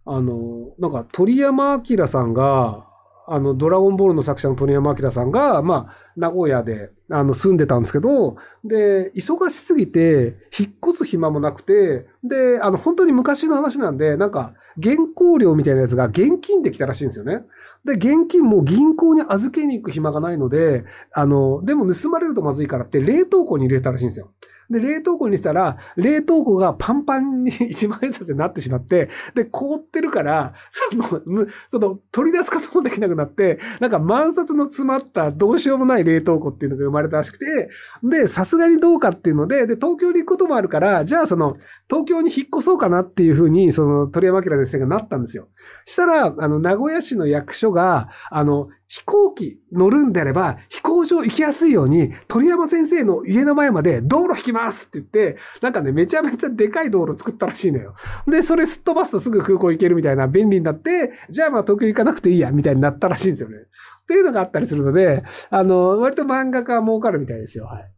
あの、なんか鳥山明さんが、あの、ドラゴンボールの作者の鳥山明さんが、まあ、名古屋で、あの、住んでたんですけど、で、忙しすぎて、引っ越す暇もなくて、で、あの、本当に昔の話なんで、なんか、原稿料みたいなやつが現金できたらしいんですよね。で、現金も銀行に預けに行く暇がないので、あの、でも盗まれるとまずいからって、冷凍庫に入れたらしいんですよ。で、冷凍庫にしたら、冷凍庫がパンパンに [laughs] 一万円札になってしまって、で、凍ってるから、その、その、取り出すこともできなくなって、なんか万札の詰まったどうしようもない冷凍庫っていうのが生まれたらしくて、で、さすがにどうかっていうので、で、東京に行くこともあるから、じゃあその、東京に引っ越そうかなっていうふうに、その、鳥山明先生がなったんですよ。したら、あの、名古屋市の役所が、あの、飛行機乗るんであれば、飛行場行きやすいように、鳥山先生の家の前まで道路引きますって言って、なんかね、めちゃめちゃでかい道路作ったらしいのよ。で、それすっ飛ばすとすぐ空港行けるみたいな便利になって、じゃあまあ東京行かなくていいや、みたいになったらしいんですよね。っていうのがあったりするので、あの、割と漫画家は儲かるみたいですよ。はい。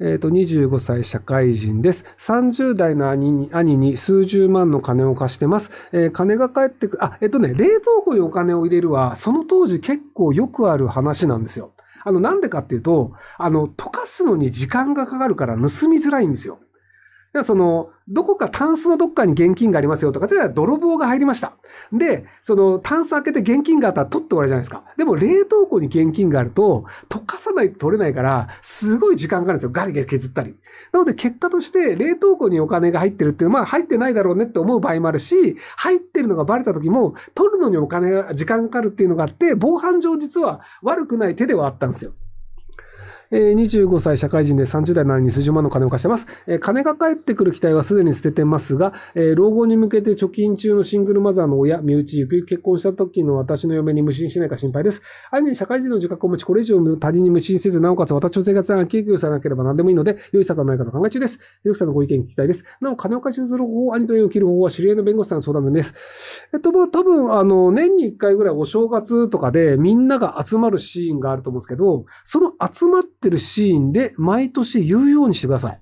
えっ、ー、と、25歳社会人です。30代の兄に、兄に数十万の金を貸してます。えー、金が返ってく、あ、えっ、ー、とね、冷蔵庫にお金を入れるは、その当時結構よくある話なんですよ。あの、なんでかっていうと、あの、溶かすのに時間がかかるから盗みづらいんですよ。はその、どこかタンスのどっかに現金がありますよとか、例えば泥棒が入りました。で、そのタンス開けて現金があったら取って終わりじゃないですか。でも冷凍庫に現金があると、溶かさないと取れないから、すごい時間かかるんですよ。ガリガリ削ったり。なので結果として、冷凍庫にお金が入ってるっていう、まあ入ってないだろうねって思う場合もあるし、入ってるのがバレた時も、取るのにお金が、時間かかるっていうのがあって、防犯上実は悪くない手ではあったんですよ。えー、25歳社会人で30代なのに数十万の金を貸してます。えー、金が返ってくる期待はすでに捨ててますが、えー、老後に向けて貯金中のシングルマザーの親、身内、ゆくゆく結婚した時の私の嫁に無心しないか心配です。兄に社会人の自覚を持ち、これ以上他人に無心せず、なおかつ私の生活が救急さなければ何でもいいので、良い策はないかと考え中です。ひろきさんのご意見聞きたいです。なお、金を回収する方法、兄と家を切る方法は知り合いの弁護士さんの相談済みです。えっと、まあ、多分、あの、年に1回ぐらいお正月とかでみんなが集まるシーンがあると思うんですけど、その集まってってるシーンで毎年言うようにしてください。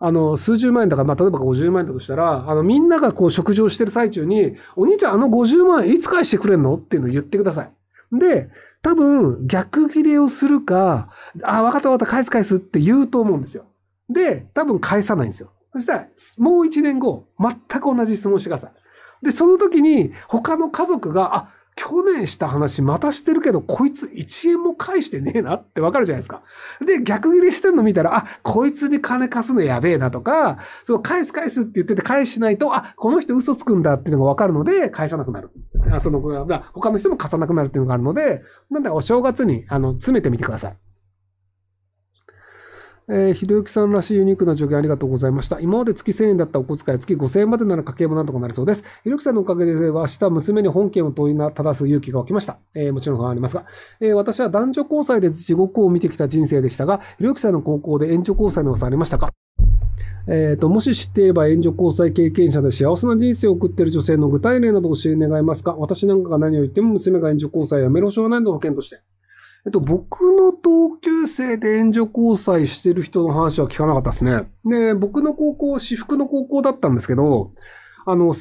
あの、数十万円だから、まあ、例えば50万円だとしたら、あの、みんながこう食事をしてる最中に、お兄ちゃんあの50万円いつ返してくれんのっていうのを言ってください。で、多分、逆切れをするか、あ、わかったわかった、返す返すって言うと思うんですよ。で、多分返さないんですよ。そしたら、もう1年後、全く同じ質問してください。で、その時に、他の家族が、あ、去年した話またしてるけど、こいつ1円も返してねえなってわかるじゃないですか。で、逆切れしてんの見たら、あ、こいつに金貸すのやべえなとか、そう、返す返すって言ってて返しないと、あ、この人嘘つくんだっていうのがわかるので、返さなくなる。あその、他の人も貸さなくなるっていうのがあるので、なんでお正月に、あの、詰めてみてください。えー、ひろゆきさんらしいユニークな助言ありがとうございました。今まで月1000円だったお小遣い、月5000円までなら家計もなんとかなりそうです。ひろゆきさんのおかげで明日娘に本件を問いな、正す勇気が起きました。えー、もちろん不安ありますが、えー、私は男女交際で地獄を見てきた人生でしたが、ひろゆきさんの高校で援助交際の噂ありましたかえーと、もし知っていれば援助交際経験者で幸せな人生を送っている女性の具体例など教え願えますか私なんかが何を言っても娘が援助交際やめろしょうがないの保険として。えっと、僕の同級生で援助交際してる人の話は聞かなかったですね。で、僕の高校、私服の高校だったんですけど、あの、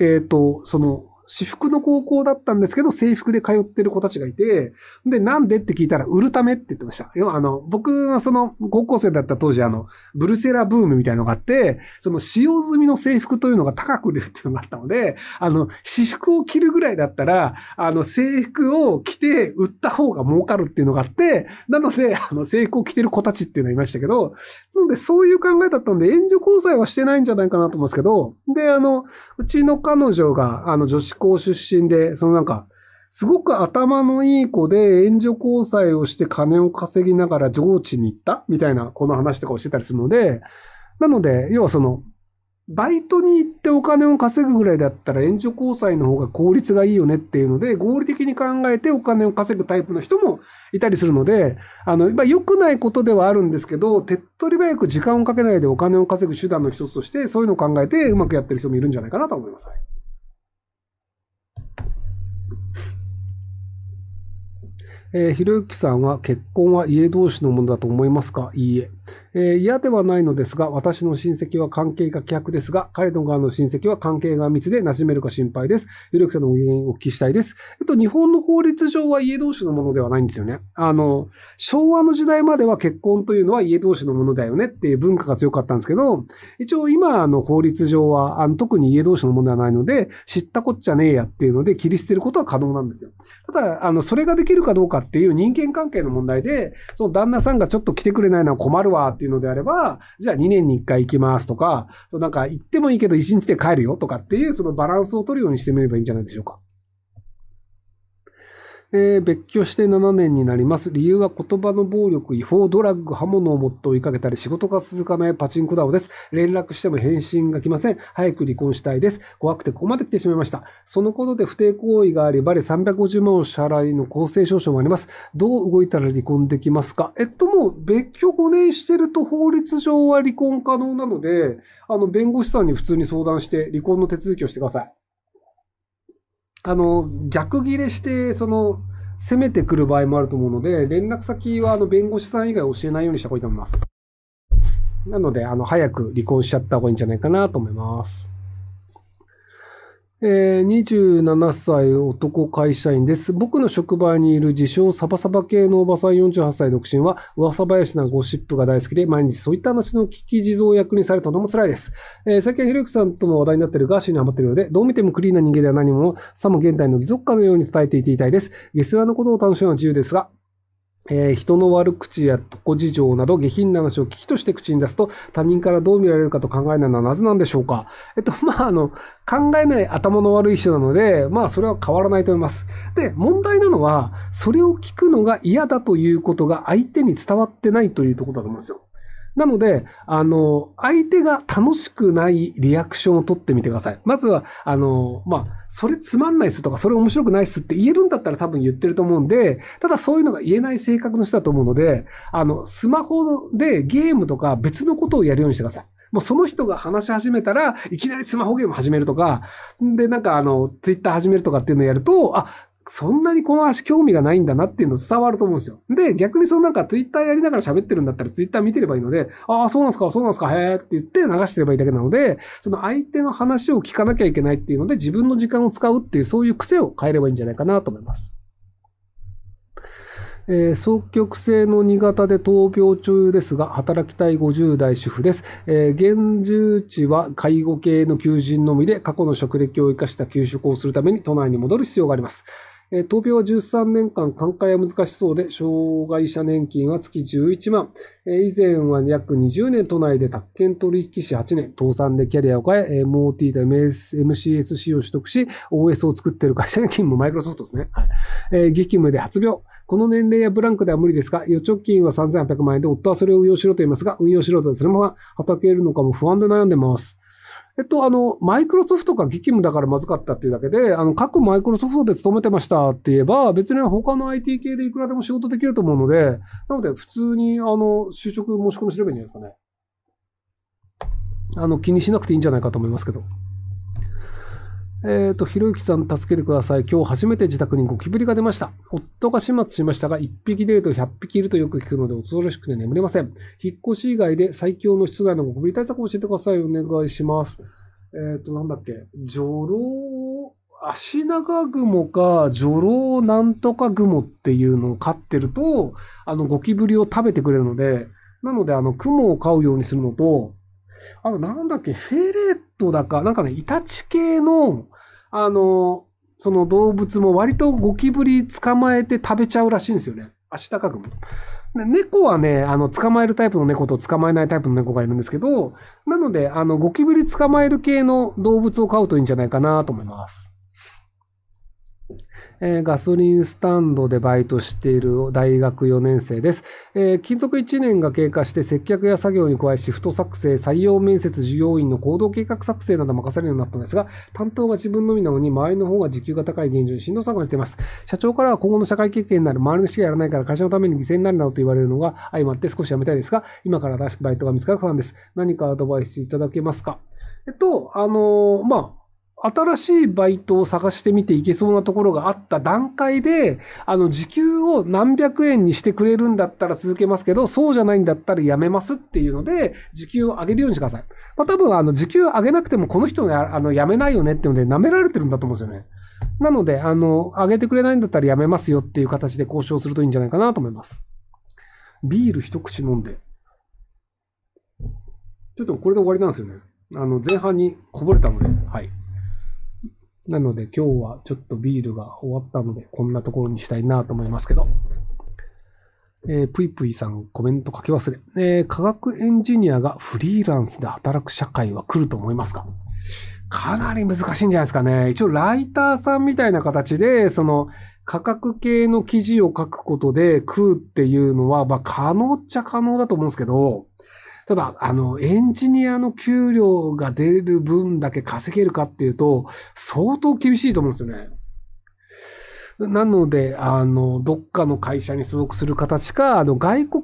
えっ、ー、と、その、私服の高校だったんですけど、制服で通ってる子たちがいて、で、なんでって聞いたら、売るためって言ってました。要は、あの、僕はその、高校生だった当時、あの、ブルセラブームみたいのがあって、その、使用済みの制服というのが高く売れるっていうのがあったので、あの、私服を着るぐらいだったら、あの、制服を着て売った方が儲かるっていうのがあって、なので、あの、制服を着てる子たちっていうのがいましたけど、なので、そういう考えだったんで、援助交際はしてないんじゃないかなと思うんですけど、で、あの、うちの彼女が、あの、女子校出身で、そのなんか、すごく頭のいい子で援助交際をして金を稼ぎながら上智に行ったみたいな、この話とかをしてたりするので、なので、要はその、バイトに行ってお金を稼ぐぐらいだったら援助交際の方が効率がいいよねっていうので、合理的に考えてお金を稼ぐタイプの人もいたりするので、あの、ま良くないことではあるんですけど、手っ取り早く時間をかけないでお金を稼ぐ手段の一つとして、そういうのを考えてうまくやってる人もいるんじゃないかなと思います。えー、ひろゆきさんは結婚は家同士のものだと思いますかいいえ。えー、嫌ではないのですが、私の親戚は関係が希ですが、彼の側の親戚は関係が密で馴染めるか心配です。有力者のお言見をお聞きしたいです。えっと、日本の法律上は家同士のものではないんですよね。あの、昭和の時代までは結婚というのは家同士のものだよねっていう文化が強かったんですけど、一応今の法律上は、あの特に家同士のものではないので、知ったこっちゃねえやっていうので切り捨てることは可能なんですよ。ただ、あの、それができるかどうかっていう人間関係の問題で、その旦那さんがちょっと来てくれないのは困るわわっていうのであれば、じゃあ2年に1回行きますとか、なんか行ってもいいけど1日で帰るよとかっていうそのバランスを取るようにしてみればいいんじゃないでしょうか。えー、別居して7年になります。理由は言葉の暴力、違法、ドラッグ、刃物をもっと追いかけたり、仕事が続かないパチンコダオです。連絡しても返信が来ません。早く離婚したいです。怖くてここまで来てしまいました。そのことで不定行為があり、バレ350万を支払いの公正証書もあります。どう動いたら離婚できますかえっと、もう別居5年してると法律上は離婚可能なので、あの、弁護士さんに普通に相談して離婚の手続きをしてください。あの、逆ギレして、その、攻めてくる場合もあると思うので、連絡先はあの弁護士さん以外教えないようにした方がいいと思います。なので、あの、早く離婚しちゃった方がいいんじゃないかなと思います。えー、27歳男会社員です。僕の職場にいる自称サバサバ系のおばさん48歳独身は噂林なゴシップが大好きで毎日そういった話の聞き地蔵役にされたのも辛いです。えー、最近はひろゆきさんとも話題になってるが死にハマってるようでどう見てもクリーンな人間では何もさも現代の義足家のように伝えていていたいです。ゲス話のことを楽しむのは自由ですが、えー、人の悪口やとこ事情など下品な話を聞きとして口に出すと他人からどう見られるかと考えないのはなぜなんでしょうかえっと、[laughs] まあ、あの、考えない頭の悪い人なので、まあ、それは変わらないと思います。で、問題なのは、それを聞くのが嫌だということが相手に伝わってないというところだと思うんですよ。なので、あの、相手が楽しくないリアクションを取ってみてください。まずは、あの、まあ、それつまんないっすとか、それ面白くないっすって言えるんだったら多分言ってると思うんで、ただそういうのが言えない性格の人だと思うので、あの、スマホでゲームとか別のことをやるようにしてください。もうその人が話し始めたら、いきなりスマホゲーム始めるとか、で、なんかあの、ツイッター始めるとかっていうのをやると、あ、そんなにこの足興味がないんだなっていうの伝わると思うんですよ。で、逆にそのなんかツイッターやりながら喋ってるんだったらツイッター見てればいいので、ああ、そうなんすか、そうなんすか、へえって言って流してればいいだけなので、その相手の話を聞かなきゃいけないっていうので自分の時間を使うっていうそういう癖を変えればいいんじゃないかなと思います。えー、双極性の2型で闘病中ですが、働きたい50代主婦です。えー、現住地は介護系の求人のみで、過去の職歴を生かした給食をするために都内に戻る必要があります。えー、闘病は13年間、寛解は難しそうで、障害者年金は月11万。えー、以前は約20年都内で宅建取引士8年、倒産でキャリアを変え、MOT と MCSC を取得し、OS を作っている会社に勤務、マイクロソフトですね。えー、激務で発病。この年齢やブランクでは無理ですが、預貯金は3800万円で、夫はそれを運用しろと言いますが、運用しろとそれもが、はたけるのかも不安で悩んでます。えっと、あの、マイクロソフトが激務だからまずかったっていうだけで、あの、各マイクロソフトで勤めてましたって言えば、別に他の IT 系でいくらでも仕事できると思うので、なので、普通に、あの、就職申し込みすればいいんじゃないですかね。あの、気にしなくていいんじゃないかと思いますけど。えっ、ー、と、ひろゆきさん助けてください。今日初めて自宅にゴキブリが出ました。夫が始末しましたが、1匹出ると100匹いるとよく聞くので、恐ろしくて眠れません。引っ越し以外で最強の室内のゴキブリ対策を教えてください。お願いします。えっ、ー、と、なんだっけ。ジョロ足長雲か、ジョロなんとか雲っていうのを飼ってると、あの、ゴキブリを食べてくれるので、なので、あの、雲を飼うようにするのと、あの、なんだっけ、フェレットだか、なんかね、イタチ系の、あの、その動物も割とゴキブリ捕まえて食べちゃうらしいんですよね。足高くも。猫はね、あの、捕まえるタイプの猫と捕まえないタイプの猫がいるんですけど、なので、あの、ゴキブリ捕まえる系の動物を飼うといいんじゃないかなと思います。えー、ガソリンスタンドでバイトしている大学4年生です。えー、勤続1年が経過して接客や作業に加えシフト作成、採用面接、従業員の行動計画作成など任されるようになったんですが、担当が自分のみなのに周りの方が時給が高い現状にしんどさを感じています。社長からは今後の社会経験になる、周りの人がやらないから会社のために犠牲になるなどと言われるのが相まって少しやめたいですが、今から新しくバイトが見つかる不安です。何かアドバイスいただけますかえっと、あのー、まあ、新しいバイトを探してみていけそうなところがあった段階で、あの、時給を何百円にしてくれるんだったら続けますけど、そうじゃないんだったらやめますっていうので、時給を上げるようにしてください。まあ、多分、あの、時給上げなくてもこの人が、あの、やめないよねっていうので、舐められてるんだと思うんですよね。なので、あの、上げてくれないんだったらやめますよっていう形で交渉するといいんじゃないかなと思います。ビール一口飲んで。ちょっとこれで終わりなんですよね。あの、前半にこぼれたので、はい。なので今日はちょっとビールが終わったので、こんなところにしたいなと思いますけど。えー、ぷいぷいさん、コメント書き忘れ。えー、科学エンジニアがフリーランスで働く社会は来ると思いますかかなり難しいんじゃないですかね。一応、ライターさんみたいな形で、その、価格系の記事を書くことで食うっていうのは、まあ、可能っちゃ可能だと思うんですけど、ただ、あの、エンジニアの給料が出る分だけ稼げるかっていうと、相当厳しいと思うんですよね。なので、あの、どっかの会社に所属する形か、あの、外国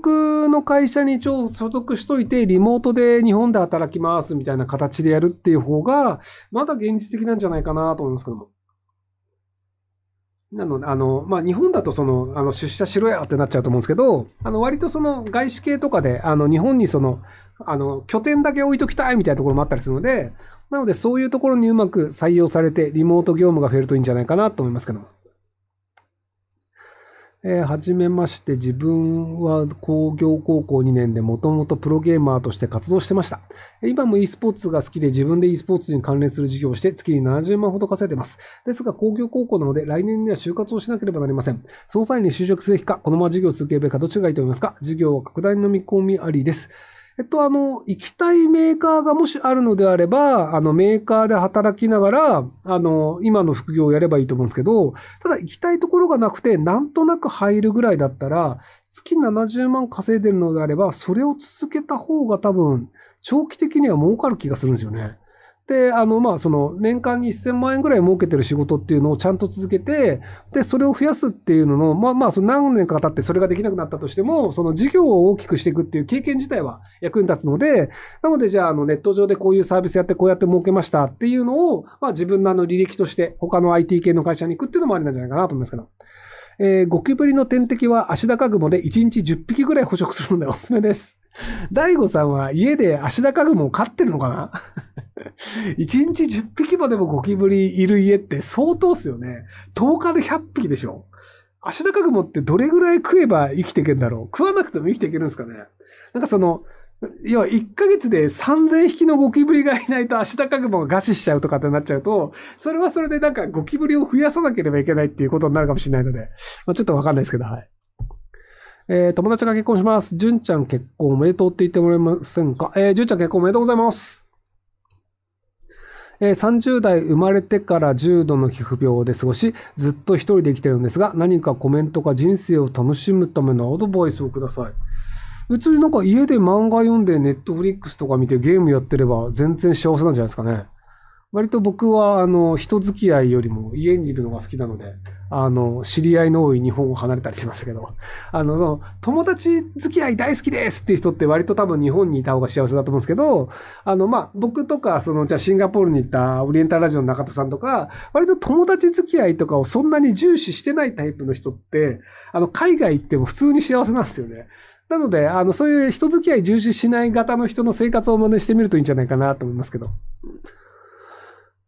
の会社に一応所属しといて、リモートで日本で働きますみたいな形でやるっていう方が、まだ現実的なんじゃないかなと思いますけども。なので、あの、まあ、日本だとその、あの、出社しろやってなっちゃうと思うんですけど、あの、割とその、外資系とかで、あの、日本にその、あの、拠点だけ置いときたいみたいなところもあったりするので、なので、そういうところにうまく採用されて、リモート業務が増えるといいんじゃないかなと思いますけども。えー、初めまして自分は工業高校2年でもともとプロゲーマーとして活動してました。今も e スポーツが好きで自分で e スポーツに関連する事業をして月に70万ほど稼いでます。ですが工業高校なので来年には就活をしなければなりません。その際に就職すべきか、このまま事業を続けるべきかどっちがいいと思いますか事業は拡大の見込みありです。えっと、あの、行きたいメーカーがもしあるのであれば、あの、メーカーで働きながら、あの、今の副業をやればいいと思うんですけど、ただ行きたいところがなくて、なんとなく入るぐらいだったら、月70万稼いでるのであれば、それを続けた方が多分、長期的には儲かる気がするんですよね。で、あの、まあ、その、年間に1000万円ぐらい儲けてる仕事っていうのをちゃんと続けて、で、それを増やすっていうのの、まあまあ、その何年か経ってそれができなくなったとしても、その事業を大きくしていくっていう経験自体は役に立つので、なので、じゃあ、あの、ネット上でこういうサービスやってこうやって儲けましたっていうのを、まあ、自分のあの、履歴として、他の IT 系の会社に行くっていうのもありなんじゃないかなと思いますけど。えー、ゴキブリの天敵は足高雲で1日10匹ぐらい捕食するのでおすすめです。大悟さんは家で足高雲を飼ってるのかな [laughs] 一日10匹までもゴキブリいる家って相当っすよね。10日で100匹でしょ。足高雲ってどれぐらい食えば生きていけるんだろう食わなくても生きていけるんですかねなんかその、要は1ヶ月で3000匹のゴキブリがいないと足高雲が餓死しちゃうとかってなっちゃうと、それはそれでなんかゴキブリを増やさなければいけないっていうことになるかもしれないので、まあ、ちょっとわかんないですけど、はい。えー、友達が結婚します。純ちゃん結婚おめでとうって言ってもらえませんかえー、純ちゃん結婚おめでとうございます。えー、30代生まれてから重度の皮膚病で過ごし、ずっと一人で生きてるんですが、何かコメントか人生を楽しむためのアドバイスをください。別になんか家で漫画読んで、ネットフリックスとか見てゲームやってれば全然幸せなんじゃないですかね。割と僕は、あの、人付き合いよりも家にいるのが好きなので、あの、知り合いの多い日本を離れたりしましたけど、あの、友達付き合い大好きですっていう人って割と多分日本にいた方が幸せだと思うんですけど、あの、まあ、僕とか、その、じゃシンガポールに行ったオリエンタルラジオの中田さんとか、割と友達付き合いとかをそんなに重視してないタイプの人って、あの、海外行っても普通に幸せなんですよね。なので、あの、そういう人付き合い重視しない型の人の生活を真似してみるといいんじゃないかなと思いますけど。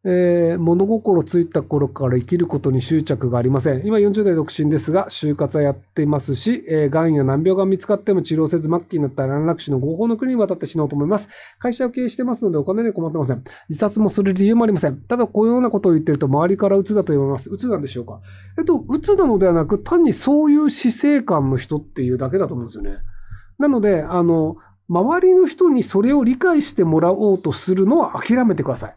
えー、物心ついた頃から生きることに執着がありません。今40代独身ですが、就活はやっていますし、えー、癌や難病が見つかっても治療せず末期になったら乱落死の合法の国に渡って死のうと思います。会社を経営してますのでお金に困ってません。自殺もする理由もありません。ただこういうようなことを言ってると周りから鬱だと言われます。鬱なんでしょうかえっと、鬱なのではなく、単にそういう死生観の人っていうだけだと思うんですよね。なので、あの、周りの人にそれを理解してもらおうとするのは諦めてください。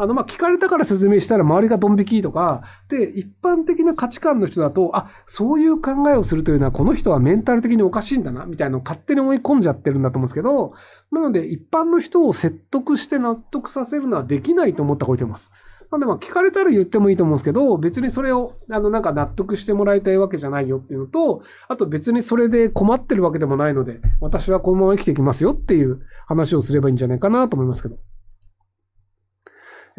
あの、ま、聞かれたから説明したら周りがドン引きとか、で、一般的な価値観の人だと、あ、そういう考えをするというのは、この人はメンタル的におかしいんだな、みたいなのを勝手に思い込んじゃってるんだと思うんですけど、なので、一般の人を説得して納得させるのはできないと思った方がいいと思います。なんでまあ聞かれたら言ってもいいと思うんですけど、別にそれを、あの、なんか納得してもらいたいわけじゃないよっていうのと、あと別にそれで困ってるわけでもないので、私はこのまま生きていきますよっていう話をすればいいんじゃないかなと思いますけど。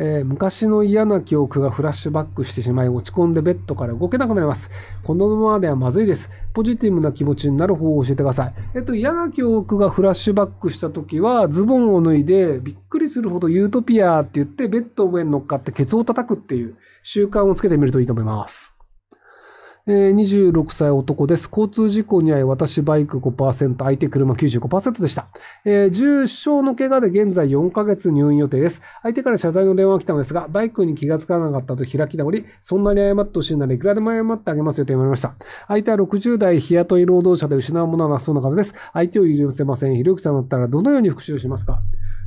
えー、昔の嫌な記憶がフラッシュバックしてしまい落ち込んでベッドから動けなくなります。このままではまずいです。ポジティブな気持ちになる方を教えてください。えっと、嫌な記憶がフラッシュバックした時は、ズボンを脱いでびっくりするほどユートピアって言って、ベッド上に乗っかってケツを叩くっていう習慣をつけてみるといいと思います。えー、26歳男です。交通事故に遭い、私バイク5%、相手車95%でした。えー、重傷の怪我で現在4ヶ月入院予定です。相手から謝罪の電話が来たのですが、バイクに気がつかなかったと開き直り、そんなに謝ってほしいならいくらでも謝ってあげますよと言われました。相手は60代日雇い労働者で失うものはなそうな方です。相手を許せません。ひろゆきさんだったらどのように復讐しますか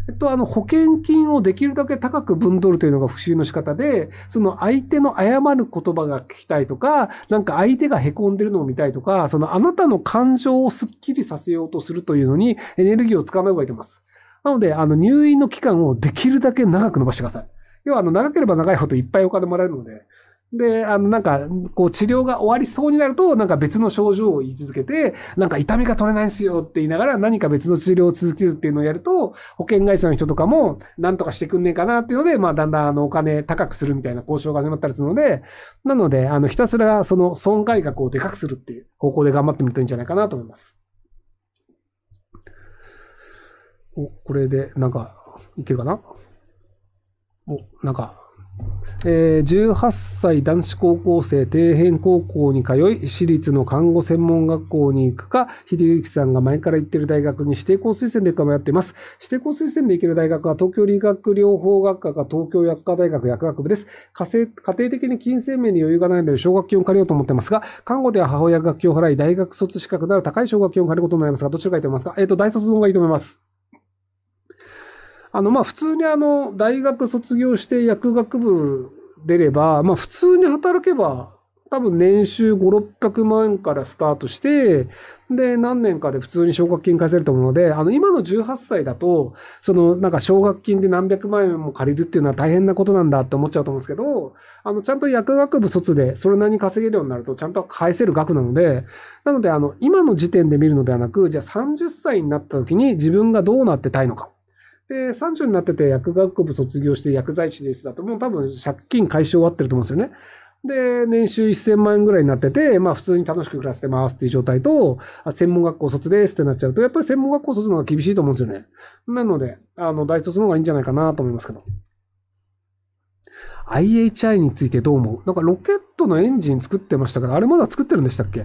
えっと、あの、保険金をできるだけ高く分取るというのが復習の仕方で、その相手の謝る言葉が聞きたいとか、なんか相手が凹んでるのを見たいとか、そのあなたの感情をスッキリさせようとするというのにエネルギーを使うめがいいます。なので、あの、入院の期間をできるだけ長く伸ばしてください。要は、あの、長ければ長いほどいっぱいお金もらえるので、で、あの、なんか、こう、治療が終わりそうになると、なんか別の症状を言い続けて、なんか痛みが取れないんすよって言いながら、何か別の治療を続けるっていうのをやると、保険会社の人とかも、なんとかしてくんねえかなっていうので、まあ、だんだん、あの、お金高くするみたいな交渉が始まったりするので、なので、あの、ひたすら、その、損害額をでかくするっていう方向で頑張ってみるといいんじゃないかなと思います。お、これで、なんか、いけるかなお、なんか、えー、18歳男子高校生底辺高校に通い私立の看護専門学校に行くか秀幸さんが前から行ってる大学に指定校推薦で行くか迷っています指定校推薦で行ける大学は東京理学療法学科か東京薬科大学薬学部です家庭的に金銭面に余裕がないので奨学金を借りようと思ってますが看護では母親が学を払い大学卒資格なら高い奨学金を借りることになりますがどちらかいいと思いますかえっ、ー、と大卒の方がいいと思いますあの、まあ、普通にあの、大学卒業して薬学部出れば、まあ、普通に働けば、多分年収5、600万からスタートして、で、何年かで普通に奨学金返せると思うので、あの、今の18歳だと、その、なんか奨学金で何百万円も借りるっていうのは大変なことなんだって思っちゃうと思うんですけど、あの、ちゃんと薬学部卒で、それなりに稼げるようになると、ちゃんと返せる額なので、なので、あの、今の時点で見るのではなく、じゃあ30歳になった時に自分がどうなってたいのか。で、30になってて薬学部卒業して薬剤師ですだと、もう多分借金解消終わってると思うんですよね。で、年収1000万円ぐらいになってて、まあ普通に楽しく暮らしてますっていう状態と、あ専門学校卒ですってなっちゃうと、やっぱり専門学校卒の方が厳しいと思うんですよね。なので、あの、大卒の方がいいんじゃないかなと思いますけど。IHI についてどう思うなんかロケットのエンジン作ってましたけど、あれまだ作ってるんでしたっけ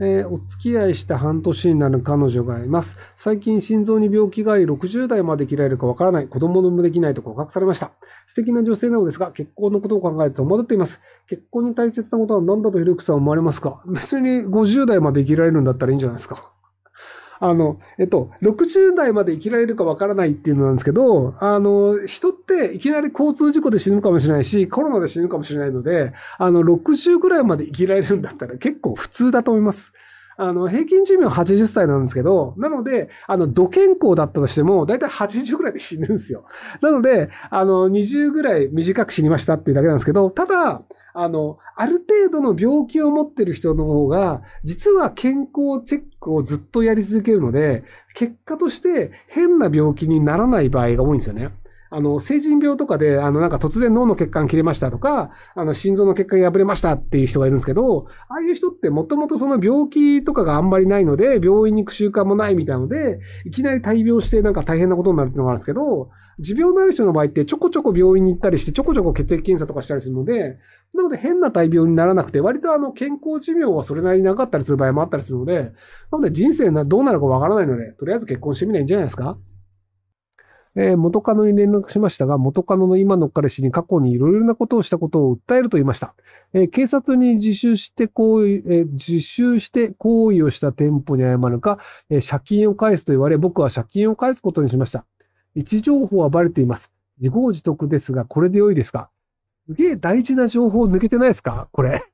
えー、お付き合いして半年になる彼女がいます。最近心臓に病気があり、60代まで生きられるかわからない、子供のもできないと告白されました。素敵な女性なのですが、結婚のことを考えて戸惑っています。結婚に大切なことは何だとヘルクさん思われますか別に50代まで生きられるんだったらいいんじゃないですかあの、えっと、60代まで生きられるかわからないっていうのなんですけど、あの、人っていきなり交通事故で死ぬかもしれないし、コロナで死ぬかもしれないので、あの、60ぐらいまで生きられるんだったら結構普通だと思います。あの、平均寿命80歳なんですけど、なので、あの、土健康だったとしても、だいたい80ぐらいで死ぬんですよ。なので、あの、20ぐらい短く死にましたっていうだけなんですけど、ただ、あの、ある程度の病気を持ってる人の方が、実は健康チェックをずっとやり続けるので、結果として変な病気にならない場合が多いんですよね。あの、成人病とかで、あの、なんか突然脳の血管切れましたとか、あの、心臓の血管破れましたっていう人がいるんですけど、ああいう人ってもともとその病気とかがあんまりないので、病院に行く習慣もないみたいなので、いきなり大病してなんか大変なことになるっていうのがあるんですけど、持病のある人の場合ってちょこちょこ病院に行ったりして、ちょこちょこ血液検査とかしたりするので、なので変な大病にならなくて、割とあの、健康寿命はそれなりになかったりする場合もあったりするので、なので人生どうなるかわからないので、とりあえず結婚してみないんじゃないですかえー、元カノに連絡しましたが、元カノの今の彼氏に過去にいろいろなことをしたことを訴えると言いました。えー、警察に自首して行為、えー、自首して行為をした店舗に謝るか、え借金を返すと言われ、僕は借金を返すことにしました。位置情報はバレています。自業自得ですが、これで良いですかすげえ大事な情報抜けてないですかこれ。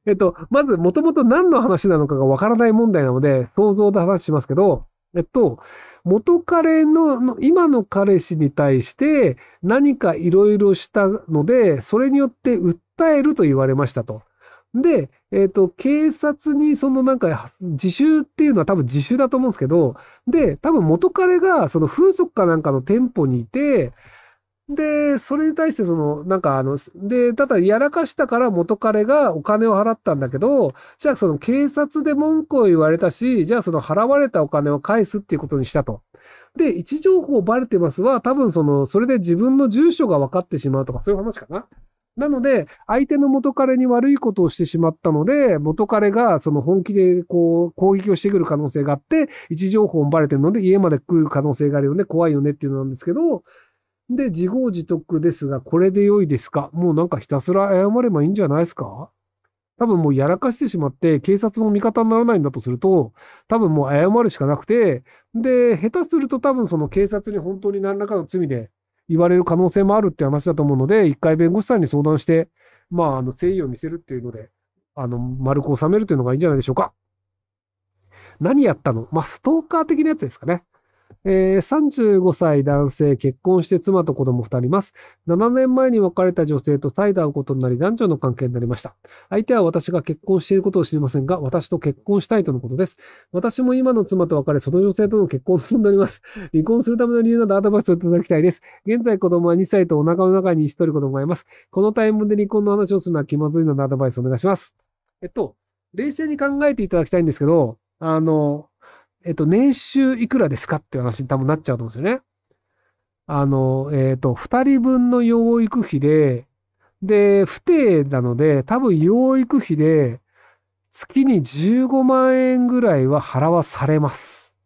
[laughs] えっと、まず、もともと何の話なのかがわからない問題なので、想像で話しますけど、えっと、元彼の今の彼氏に対して何かいろいろしたので、それによって訴えると言われましたと。で、えっ、ー、と、警察にそのなんか自習っていうのは多分自首だと思うんですけど、で、多分元彼がその風俗かなんかの店舗にいて、で、それに対してその、なんかあの、で、ただやらかしたから元彼がお金を払ったんだけど、じゃあその警察で文句を言われたし、じゃあその払われたお金を返すっていうことにしたと。で、位置情報バレてますは、多分その、それで自分の住所が分かってしまうとか、そういう話かな。なので、相手の元彼に悪いことをしてしまったので、元彼がその本気でこう攻撃をしてくる可能性があって、位置情報もバレてるので家まで来る可能性があるよね、怖いよねっていうのなんですけど、で、自業自得ですが、これで良いですかもうなんかひたすら謝ればいいんじゃないですか多分もうやらかしてしまって、警察も味方にならないんだとすると、多分もう謝るしかなくて、で、下手すると多分その警察に本当に何らかの罪で言われる可能性もあるって話だと思うので、一回弁護士さんに相談して、まあ、あの、誠意を見せるっていうので、あの、丸く収めるというのがいいんじゃないでしょうか。何やったのまあ、ストーカー的なやつですかね。えー、35歳男性、結婚して妻と子供2人います。7年前に別れた女性と再度会うことになり、男女の関係になりました。相手は私が結婚していることを知りませんが、私と結婚したいとのことです。私も今の妻と別れ、その女性との結婚となります。離婚するための理由などアドバイスをいただきたいです。現在子供は2歳とお腹の中に1人子供がいます。このタイミングで離婚の話をするのは気まずいのでアドバイスお願いします。えっと、冷静に考えていただきたいんですけど、あの、えっと、年収いくらですかっていう話に多分なっちゃうと思うんですよね。あの、えっと、二人分の養育費で、で、不定なので、多分養育費で、月に15万円ぐらいは払わされます。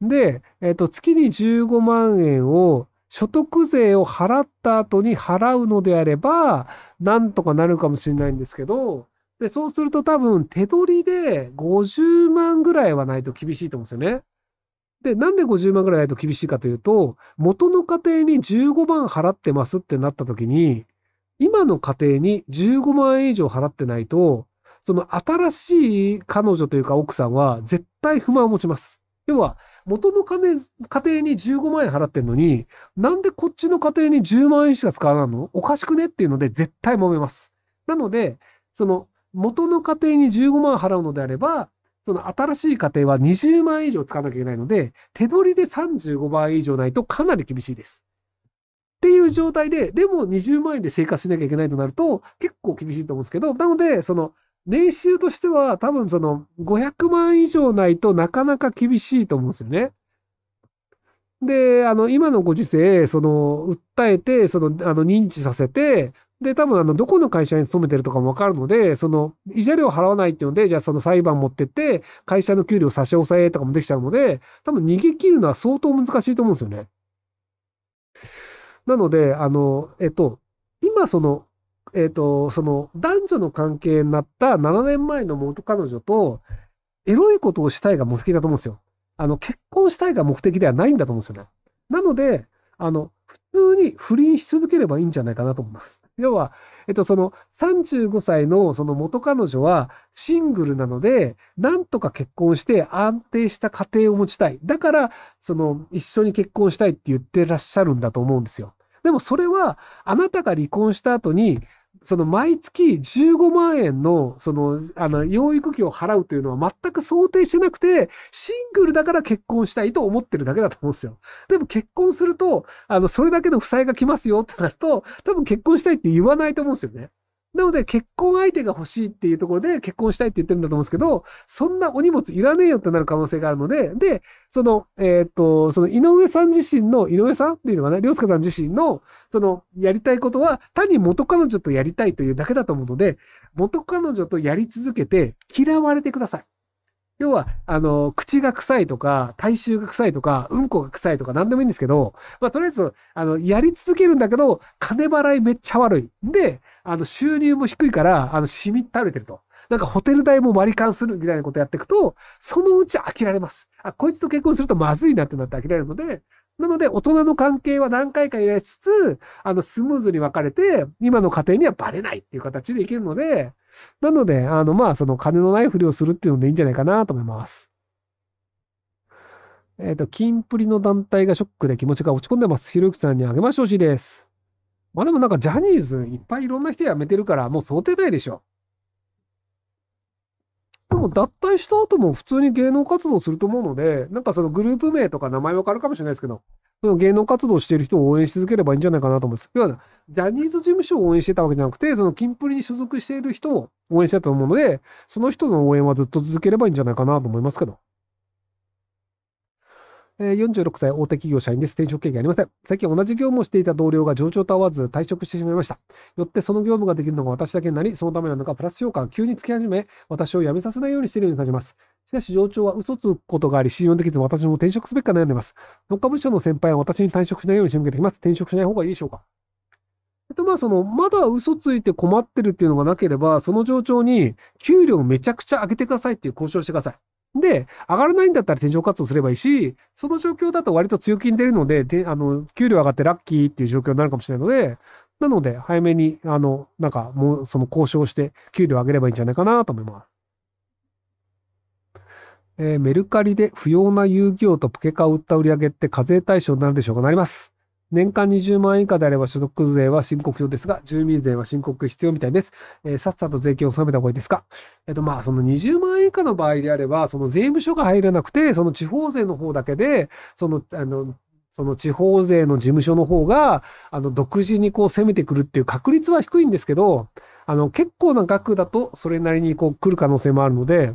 で、えっと、月に15万円を所得税を払った後に払うのであれば、なんとかなるかもしれないんですけど、で、そうすると多分手取りで50万ぐらいはないと厳しいと思うんですよね。で、なんで50万ぐらいないと厳しいかというと、元の家庭に15万払ってますってなった時に、今の家庭に15万円以上払ってないと、その新しい彼女というか奥さんは絶対不満を持ちます。要は、元の金、家庭に15万円払ってんのに、なんでこっちの家庭に10万円しか使わないのおかしくねっていうので絶対揉めます。なので、その元の家庭に15万払うのであれば、その新しい家庭は20万以上使わなきゃいけないので、手取りで35万以上ないとかなり厳しいです。っていう状態で、でも20万円で生活しなきゃいけないとなると、結構厳しいと思うんですけど、なので、その、年収としては多分その500万以上ないとなかなか厳しいと思うんですよね。で、あの、今のご時世、その、訴えて、その、あの、認知させて、で、多分あの、どこの会社に勤めてるとかもわかるので、その、慰謝料払わないっていうので、じゃあその裁判持ってって、会社の給料差し押さえとかもできちゃうので、多分逃げ切るのは相当難しいと思うんですよね。なので、あの、えっと、今その、えっと、その、男女の関係になった7年前の元彼女と、エロいことをしたいが目的だと思うんですよ。あの、結婚したいが目的ではないんだと思うんですよね。なので、あの、普通に不倫し続ければいいんじゃないかなと思います。要は、えっと、その35歳のその元彼女はシングルなので、なんとか結婚して安定した家庭を持ちたい。だから、その一緒に結婚したいって言ってらっしゃるんだと思うんですよ。でもそれは、あなたが離婚した後に、その毎月15万円の、その、あの、養育費を払うというのは全く想定してなくて、シングルだから結婚したいと思ってるだけだと思うんですよ。でも結婚すると、あの、それだけの負債が来ますよってなると、多分結婚したいって言わないと思うんですよね。なので、結婚相手が欲しいっていうところで結婚したいって言ってるんだと思うんですけど、そんなお荷物いらねえよってなる可能性があるので、で、その、えっ、と、その井上さん自身の、井上さんっていうのがね、良介さん自身の、その、やりたいことは、単に元彼女とやりたいというだけだと思うので、元彼女とやり続けて、嫌われてください。要は、あの、口が臭いとか、体臭が臭いとか、うんこが臭いとか、なんでもいいんですけど、まあ、とりあえず、あの、やり続けるんだけど、金払いめっちゃ悪い。で、あの、収入も低いから、あの、しみったれてると。なんかホテル代も割り勘するみたいなことやっていくと、そのうち飽きられます。あ、こいつと結婚するとまずいなってなって飽きられるので、なので、大人の関係は何回かやりつつ、あの、スムーズに分かれて、今の家庭にはバレないっていう形でいけるので、なので、あの、まあ、その金のないふりをするっていうのでいいんじゃないかなと思います。えっ、ー、と、金プリの団体がショックで気持ちが落ち込んでます。ひろゆきさんにあげましてほしいです。まあでもなんかジャニーズいっぱいいろんな人辞めてるから、もう想定内でしょ。でも脱退した後も普通に芸能活動すると思うので、なんかそのグループ名とか名前わかるかもしれないですけど、その芸能活動している人を応援し続ければいいんじゃないかなと思います。要は、ジャニーズ事務所を応援してたわけじゃなくて、そのキンプリに所属している人を応援してたと思うので、その人の応援はずっと続ければいいんじゃないかなと思いますけど。46歳大手企業社員です。転職経験ありません。最近同じ業務をしていた同僚が上場と合わず退職してしまいました。よってその業務ができるのが私だけになり、そのためなのかプラス評価が急につき始め、私を辞めさせないようにしているように感じます。しかし上長は嘘つくことがあり信用できず私も転職すべきか悩んでいます。文科部署の先輩は私に退職しないように仕向けてきます。転職しない方がいいでしょうかえっとまあその、まだ嘘ついて困ってるっていうのがなければ、その上長に給料をめちゃくちゃ上げてくださいっていう交渉してください。で、上がらないんだったら転職活動すればいいし、その状況だと割と強気に出るので、であの、給料上がってラッキーっていう状況になるかもしれないので、なので、早めに、あの、なんか、もう、その交渉して、給料上げればいいんじゃないかなと思います。えー、メルカリで不要な遊戯王とポケカを売った売り上げって課税対象になるでしょうかなります。年間20万円以下であれば所得税は申告表ですが、住民税は申告必要みたいです。えー、さっさと税金を納めた方がいいですかえっ、ー、と、まあ、その20万円以下の場合であれば、その税務署が入らなくて、その地方税の方だけで、その、あの、その地方税の事務所の方が、あの、独自にこう攻めてくるっていう確率は低いんですけど、あの、結構な額だとそれなりにこう来る可能性もあるので、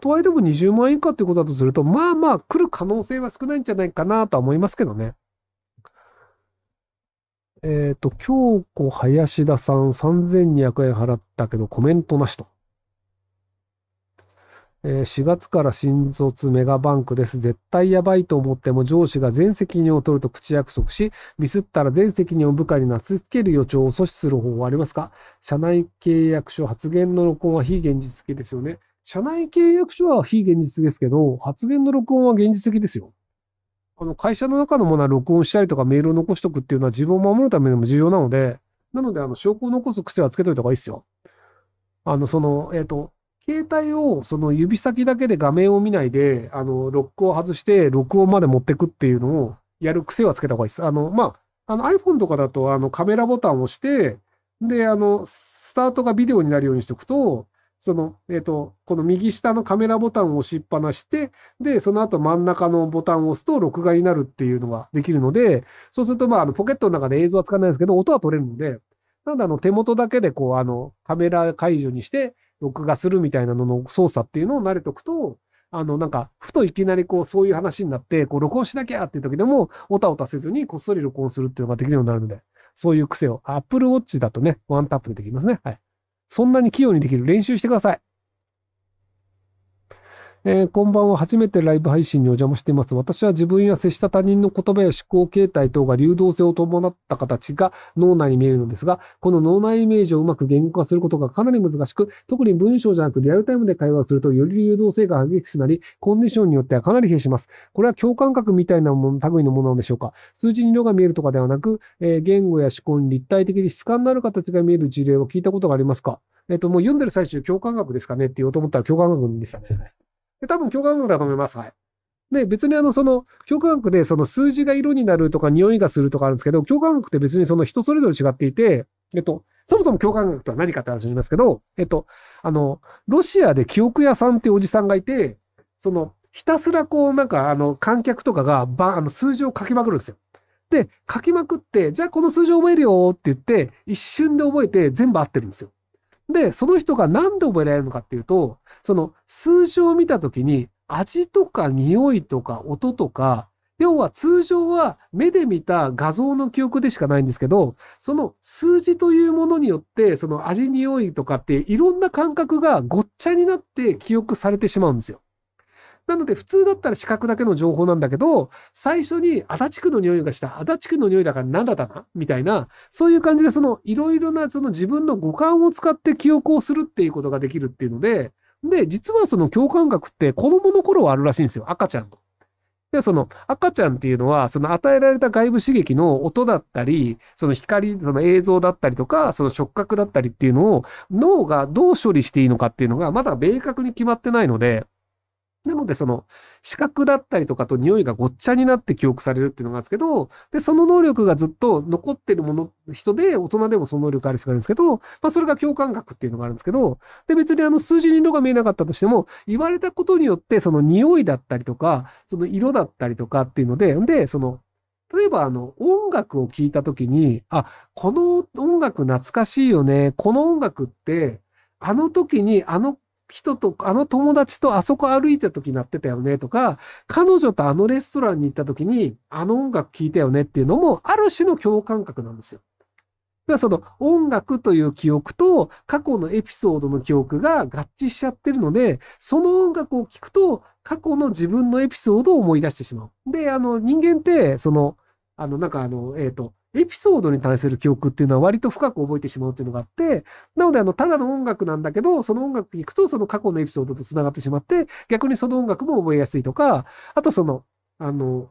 とはいえでも20万円以下ってことだとすると、まあまあ来る可能性は少ないんじゃないかなとは思いますけどね。えっ、ー、と、京子林田さん3200円払ったけどコメントなしと。え4月から新卒メガバンクです。絶対やばいと思っても上司が全責任を取ると口約束し、ミスったら全責任を部下になすつける予兆を阻止する方法はありますか社内契約書発言の録音は非現実的ですよね。社内契約書は非現実ですけど、発言の録音は現実的ですよ。あの、会社の中のものは録音したりとかメールを残しとくっていうのは自分を守るためにも重要なので、なので、あの、証拠を残す癖はつけといた方がいいですよ。あの、その、えっ、ー、と、携帯をその指先だけで画面を見ないで、あの、ロックを外して、録音まで持ってくっていうのをやる癖はつけた方がいいです。あの、まあ、あの iPhone とかだと、あの、カメラボタンを押して、で、あの、スタートがビデオになるようにしておくと、その、えっ、ー、と、この右下のカメラボタンを押しっぱなして、で、その後真ん中のボタンを押すと録画になるっていうのができるので、そうすると、まあ、あの、ポケットの中で映像は使わないんですけど、音は取れるので、なんであの、手元だけでこう、あの、カメラ解除にして、録画するみたいなのの操作っていうのを慣れておくと、あの、なんか、ふといきなりこう、そういう話になって、こう、録音しなきゃっていう時でも、おたおたせずにこっそり録音するっていうのができるようになるので、そういう癖を、Apple Watch だとね、ワンタップでできますね。はい。そんなに器用にできる練習してください。えー、こんばんは。初めてライブ配信にお邪魔しています。私は自分や接した他人の言葉や思考形態等が流動性を伴った形が脳内に見えるのですが、この脳内イメージをうまく言語化することがかなり難しく、特に文章じゃなくリアルタイムで会話をするとより流動性が激しくなり、コンディションによってはかなり変します。これは共感覚みたいなもの、類のものなんでしょうか。数字に色が見えるとかではなく、えー、言語や思考に立体的に質感のある形が見える事例を聞いたことがありますかえっ、と、もう読んでる最中、共感覚ですかねって言おうと思ったら共感覚でしたね。で、多分共感覚だと思います。はい。で、別にあの、その、共感覚でその数字が色になるとか匂いがするとかあるんですけど、共感覚って別にその人それぞれ違っていて、えっと、そもそも共感覚とは何かって話にしますけど、えっと、あの、ロシアで記憶屋さんっていうおじさんがいて、その、ひたすらこう、なんか、あの、観客とかが、ば、あの、数字を書きまくるんですよ。で、書きまくって、じゃあこの数字覚えるよって言って、一瞬で覚えて全部合ってるんですよ。で、その人が何で覚えられるのかっていうと、その数字を見たときに、味とか匂いとか音とか、要は通常は目で見た画像の記憶でしかないんですけど、その数字というものによって、その味、匂いとかっていろんな感覚がごっちゃになって記憶されてしまうんですよ。なので普通だったら視覚だけの情報なんだけど、最初に足立区の匂いがした、足立区の匂いだから何だったなみたいな、そういう感じでそのいろいろなその自分の五感を使って記憶をするっていうことができるっていうので、で、実はその共感覚って子供の頃はあるらしいんですよ。赤ちゃんの。で、その赤ちゃんっていうのは、その与えられた外部刺激の音だったり、その光、その映像だったりとか、その触覚だったりっていうのを、脳がどう処理していいのかっていうのが、まだ明確に決まってないので、なので、その、視覚だったりとかと匂いがごっちゃになって記憶されるっていうのがあるんですけど、で、その能力がずっと残ってるもの、人で、大人でもその能力ある人があるんですけど、まあ、それが共感覚っていうのがあるんですけど、で、別にあの、数字に色が見えなかったとしても、言われたことによって、その匂いだったりとか、その色だったりとかっていうので、で、その、例えばあの音楽を聴いた時に、あ、この音楽懐かしいよね。この音楽って、あの時にあの人と、あの友達とあそこ歩いた時になってたよねとか、彼女とあのレストランに行った時にあの音楽聴いたよねっていうのも、ある種の共感覚なんですよ。から、その音楽という記憶と過去のエピソードの記憶が合致しちゃってるので、その音楽を聴くと過去の自分のエピソードを思い出してしまう。で、あの人間って、その、あのなんかあの、えっ、ー、と、エピソードに対する記憶っていうのは割と深く覚えてしまうっていうのがあって、なのであの、ただの音楽なんだけど、その音楽に行くとその過去のエピソードと繋がってしまって、逆にその音楽も覚えやすいとか、あとその、あの、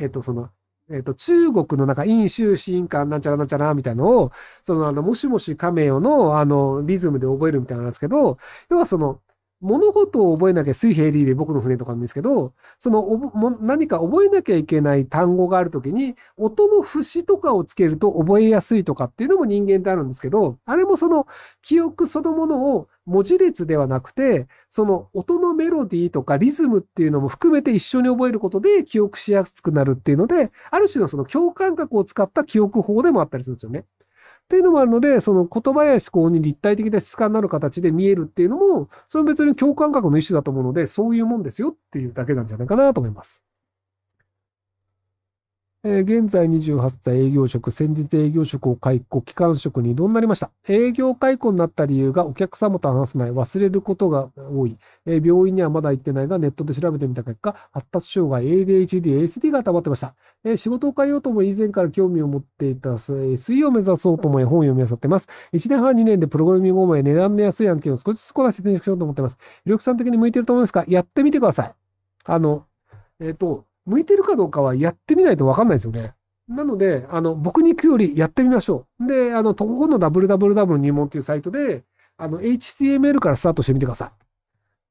えっ、と、その、えっ、と、中国のなんか、陰州進化、なんちゃらなんちゃら、みたいなのを、その、あの、もしもし亀よの、あの、リズムで覚えるみたいなんですけど、要はその、物事を覚えなきゃ、水平リーベ僕の船とかなんですけど、そのも、何か覚えなきゃいけない単語があるときに、音の節とかをつけると覚えやすいとかっていうのも人間ってあるんですけど、あれもその、記憶そのものを文字列ではなくて、その音のメロディーとかリズムっていうのも含めて一緒に覚えることで記憶しやすくなるっていうので、ある種のその共感覚を使った記憶法でもあったりするんですよね。っていうのもあるので、その言葉や思考に立体的な質感になる形で見えるっていうのも、それは別に共感覚の一種だと思うので、そういうもんですよっていうだけなんじゃないかなと思います。え現在28歳営業職、先日営業職を解雇、機関職に異動になりました。営業解雇になった理由がお客様と話せない、忘れることが多い、え病院にはまだ行ってないが、ネットで調べてみた結果、発達障害、ADHD、ASD が溜まってました。え仕事を変えようとも以前から興味を持っていた、水 SE を目指そうと思い本を読み漁ってます。1年半2年でプログラミングを思い、値段の安い案件を少しずつこなして転職しようと思っています。魅力さん的に向いてると思いますかやってみてください。あの、えっ、ー、と、向いてるかどうかはやってみないとわかんないですよね。なので、あの、僕に行くよりやってみましょう。で、あの、とこの www 入門っていうサイトで、あの、HTML からスタートしてみてください。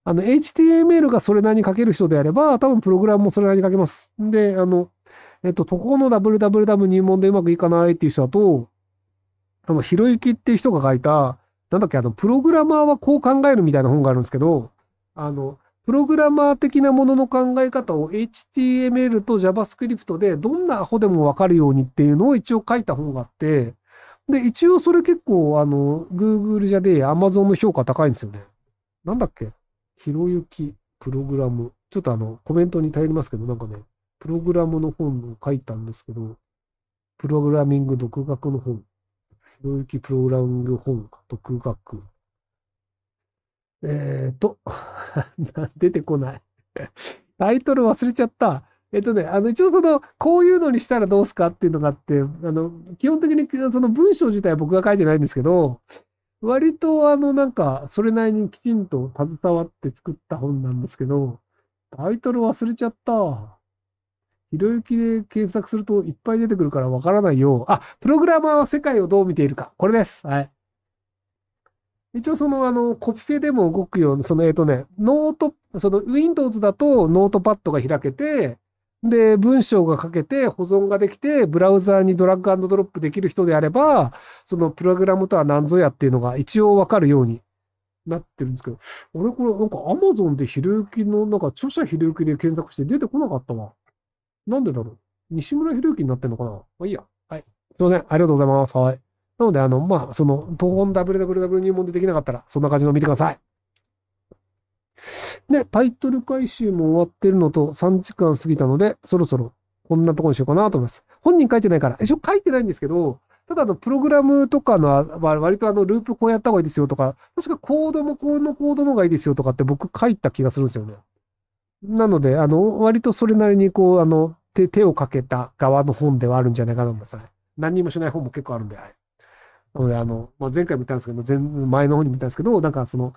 あの、HTML がそれなりに書ける人であれば、多分プログラムもそれなりに書けます。で、あの、えっと、とこの www 入門でうまくいかないっていう人だと、あの、ひろゆきっていう人が書いた、なんだっけ、あの、プログラマーはこう考えるみたいな本があるんですけど、あの、プログラマー的なものの考え方を HTML と JavaScript でどんなアホでもわかるようにっていうのを一応書いた本があって、で、一応それ結構、あの、Google じゃで Amazon の評価高いんですよね。なんだっけひろゆきプログラム。ちょっとあの、コメントに頼りますけど、なんかね、プログラムの本を書いたんですけど、プログラミング独学の本。ひろゆきプログラミング本独学。えっ、ー、と、[laughs] 出てこないタイトル忘れちゃった。えっとね、あの、一応その、こういうのにしたらどうすかっていうのがあって、あの、基本的にその文章自体は僕が書いてないんですけど、割とあの、なんか、それなりにきちんと携わって作った本なんですけど、タイトル忘れちゃった。ひろゆきで検索するといっぱい出てくるからわからないよ。う。あ、プログラマーは世界をどう見ているか。これです。はい。一応そのあのコピペでも動くような、そのえっ、とね、ノート、その Windows だとノートパッドが開けて、で、文章が書けて保存ができて、ブラウザーにドラッグドロップできる人であれば、そのプログラムとは何ぞやっていうのが一応わかるようになってるんですけど、俺これなんか Amazon でひろゆきの、なんか著者ひろゆきで検索して出てこなかったわ。なんでだろう西村ひろゆきになってんのかなまあいいや。はい。すいません。ありがとうございます。はい。なので、あの、まあ、その、東本 WWW 入門でできなかったら、そんな感じの見てください。で、タイトル回収も終わってるのと3時間過ぎたので、そろそろこんなとこにしようかなと思います。本人書いてないから、一応書いてないんですけど、ただあの、プログラムとかの、は割とあの、ループこうやった方がいいですよとか、確かコードもこのコードの方がいいですよとかって僕書いた気がするんですよね。なので、あの、割とそれなりにこう、あの、手、手をかけた側の本ではあるんじゃないかなと思います。何にもしない本も結構あるんで、はい。なので、あの、まあ、前回も言ったんですけど、前前の方にも言ったんですけど、なんかその、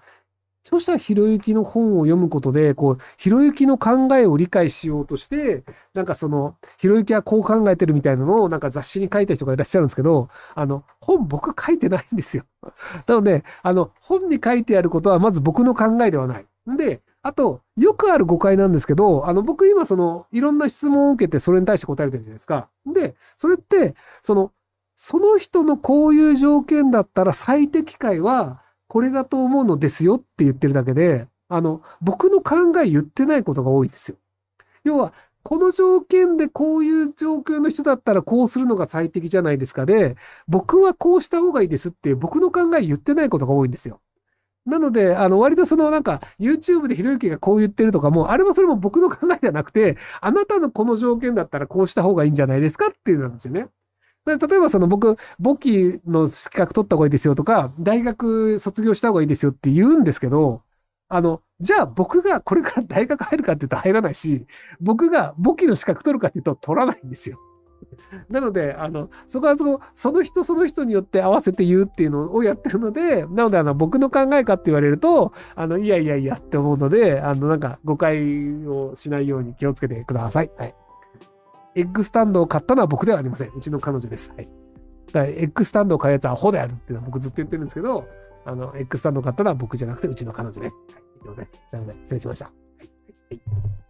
著者ひろゆきの本を読むことで、こう、ひろゆきの考えを理解しようとして、なんかその、ひろゆきはこう考えてるみたいなのを、なんか雑誌に書いた人がいらっしゃるんですけど、あの、本僕書いてないんですよ。[laughs] なので、あの、本に書いてあることはまず僕の考えではない。んで、あと、よくある誤解なんですけど、あの、僕今その、いろんな質問を受けてそれに対して答えてるじゃないですか。で、それって、その、その人のこういう条件だったら最適解はこれだと思うのですよって言ってるだけで、あの、僕の考え言ってないことが多いんですよ。要は、この条件でこういう状況の人だったらこうするのが最適じゃないですかで、僕はこうした方がいいですって僕の考え言ってないことが多いんですよ。なので、あの、割とそのなんか、YouTube でひろゆきがこう言ってるとかも、あれもそれも僕の考えじゃなくて、あなたのこの条件だったらこうした方がいいんじゃないですかっていうなんですよね。で例えばその僕、簿記の資格取った方がいいですよとか、大学卒業した方がいいですよって言うんですけど、あの、じゃあ僕がこれから [laughs] 大学入るかって言うと入らないし、僕が簿記の資格取るかって言うと取らないんですよ。[laughs] なので、あの、そこはそのその人その人によって合わせて言うっていうのをやってるので、なので、あの、僕の考えかって言われると、あの、いやいやいやって思うので、あの、なんか誤解をしないように気をつけてください。はい。エッグスタンドを買ったのは僕ではありません。うちの彼女です。はい。だから、エッグスタンドを買うやつはアホであるっていうのは僕ずっと言ってるんですけど、あの、エッグスタンドを買ったのは僕じゃなくて、うちの彼女です。はい。ということで、失礼しました。はい。はい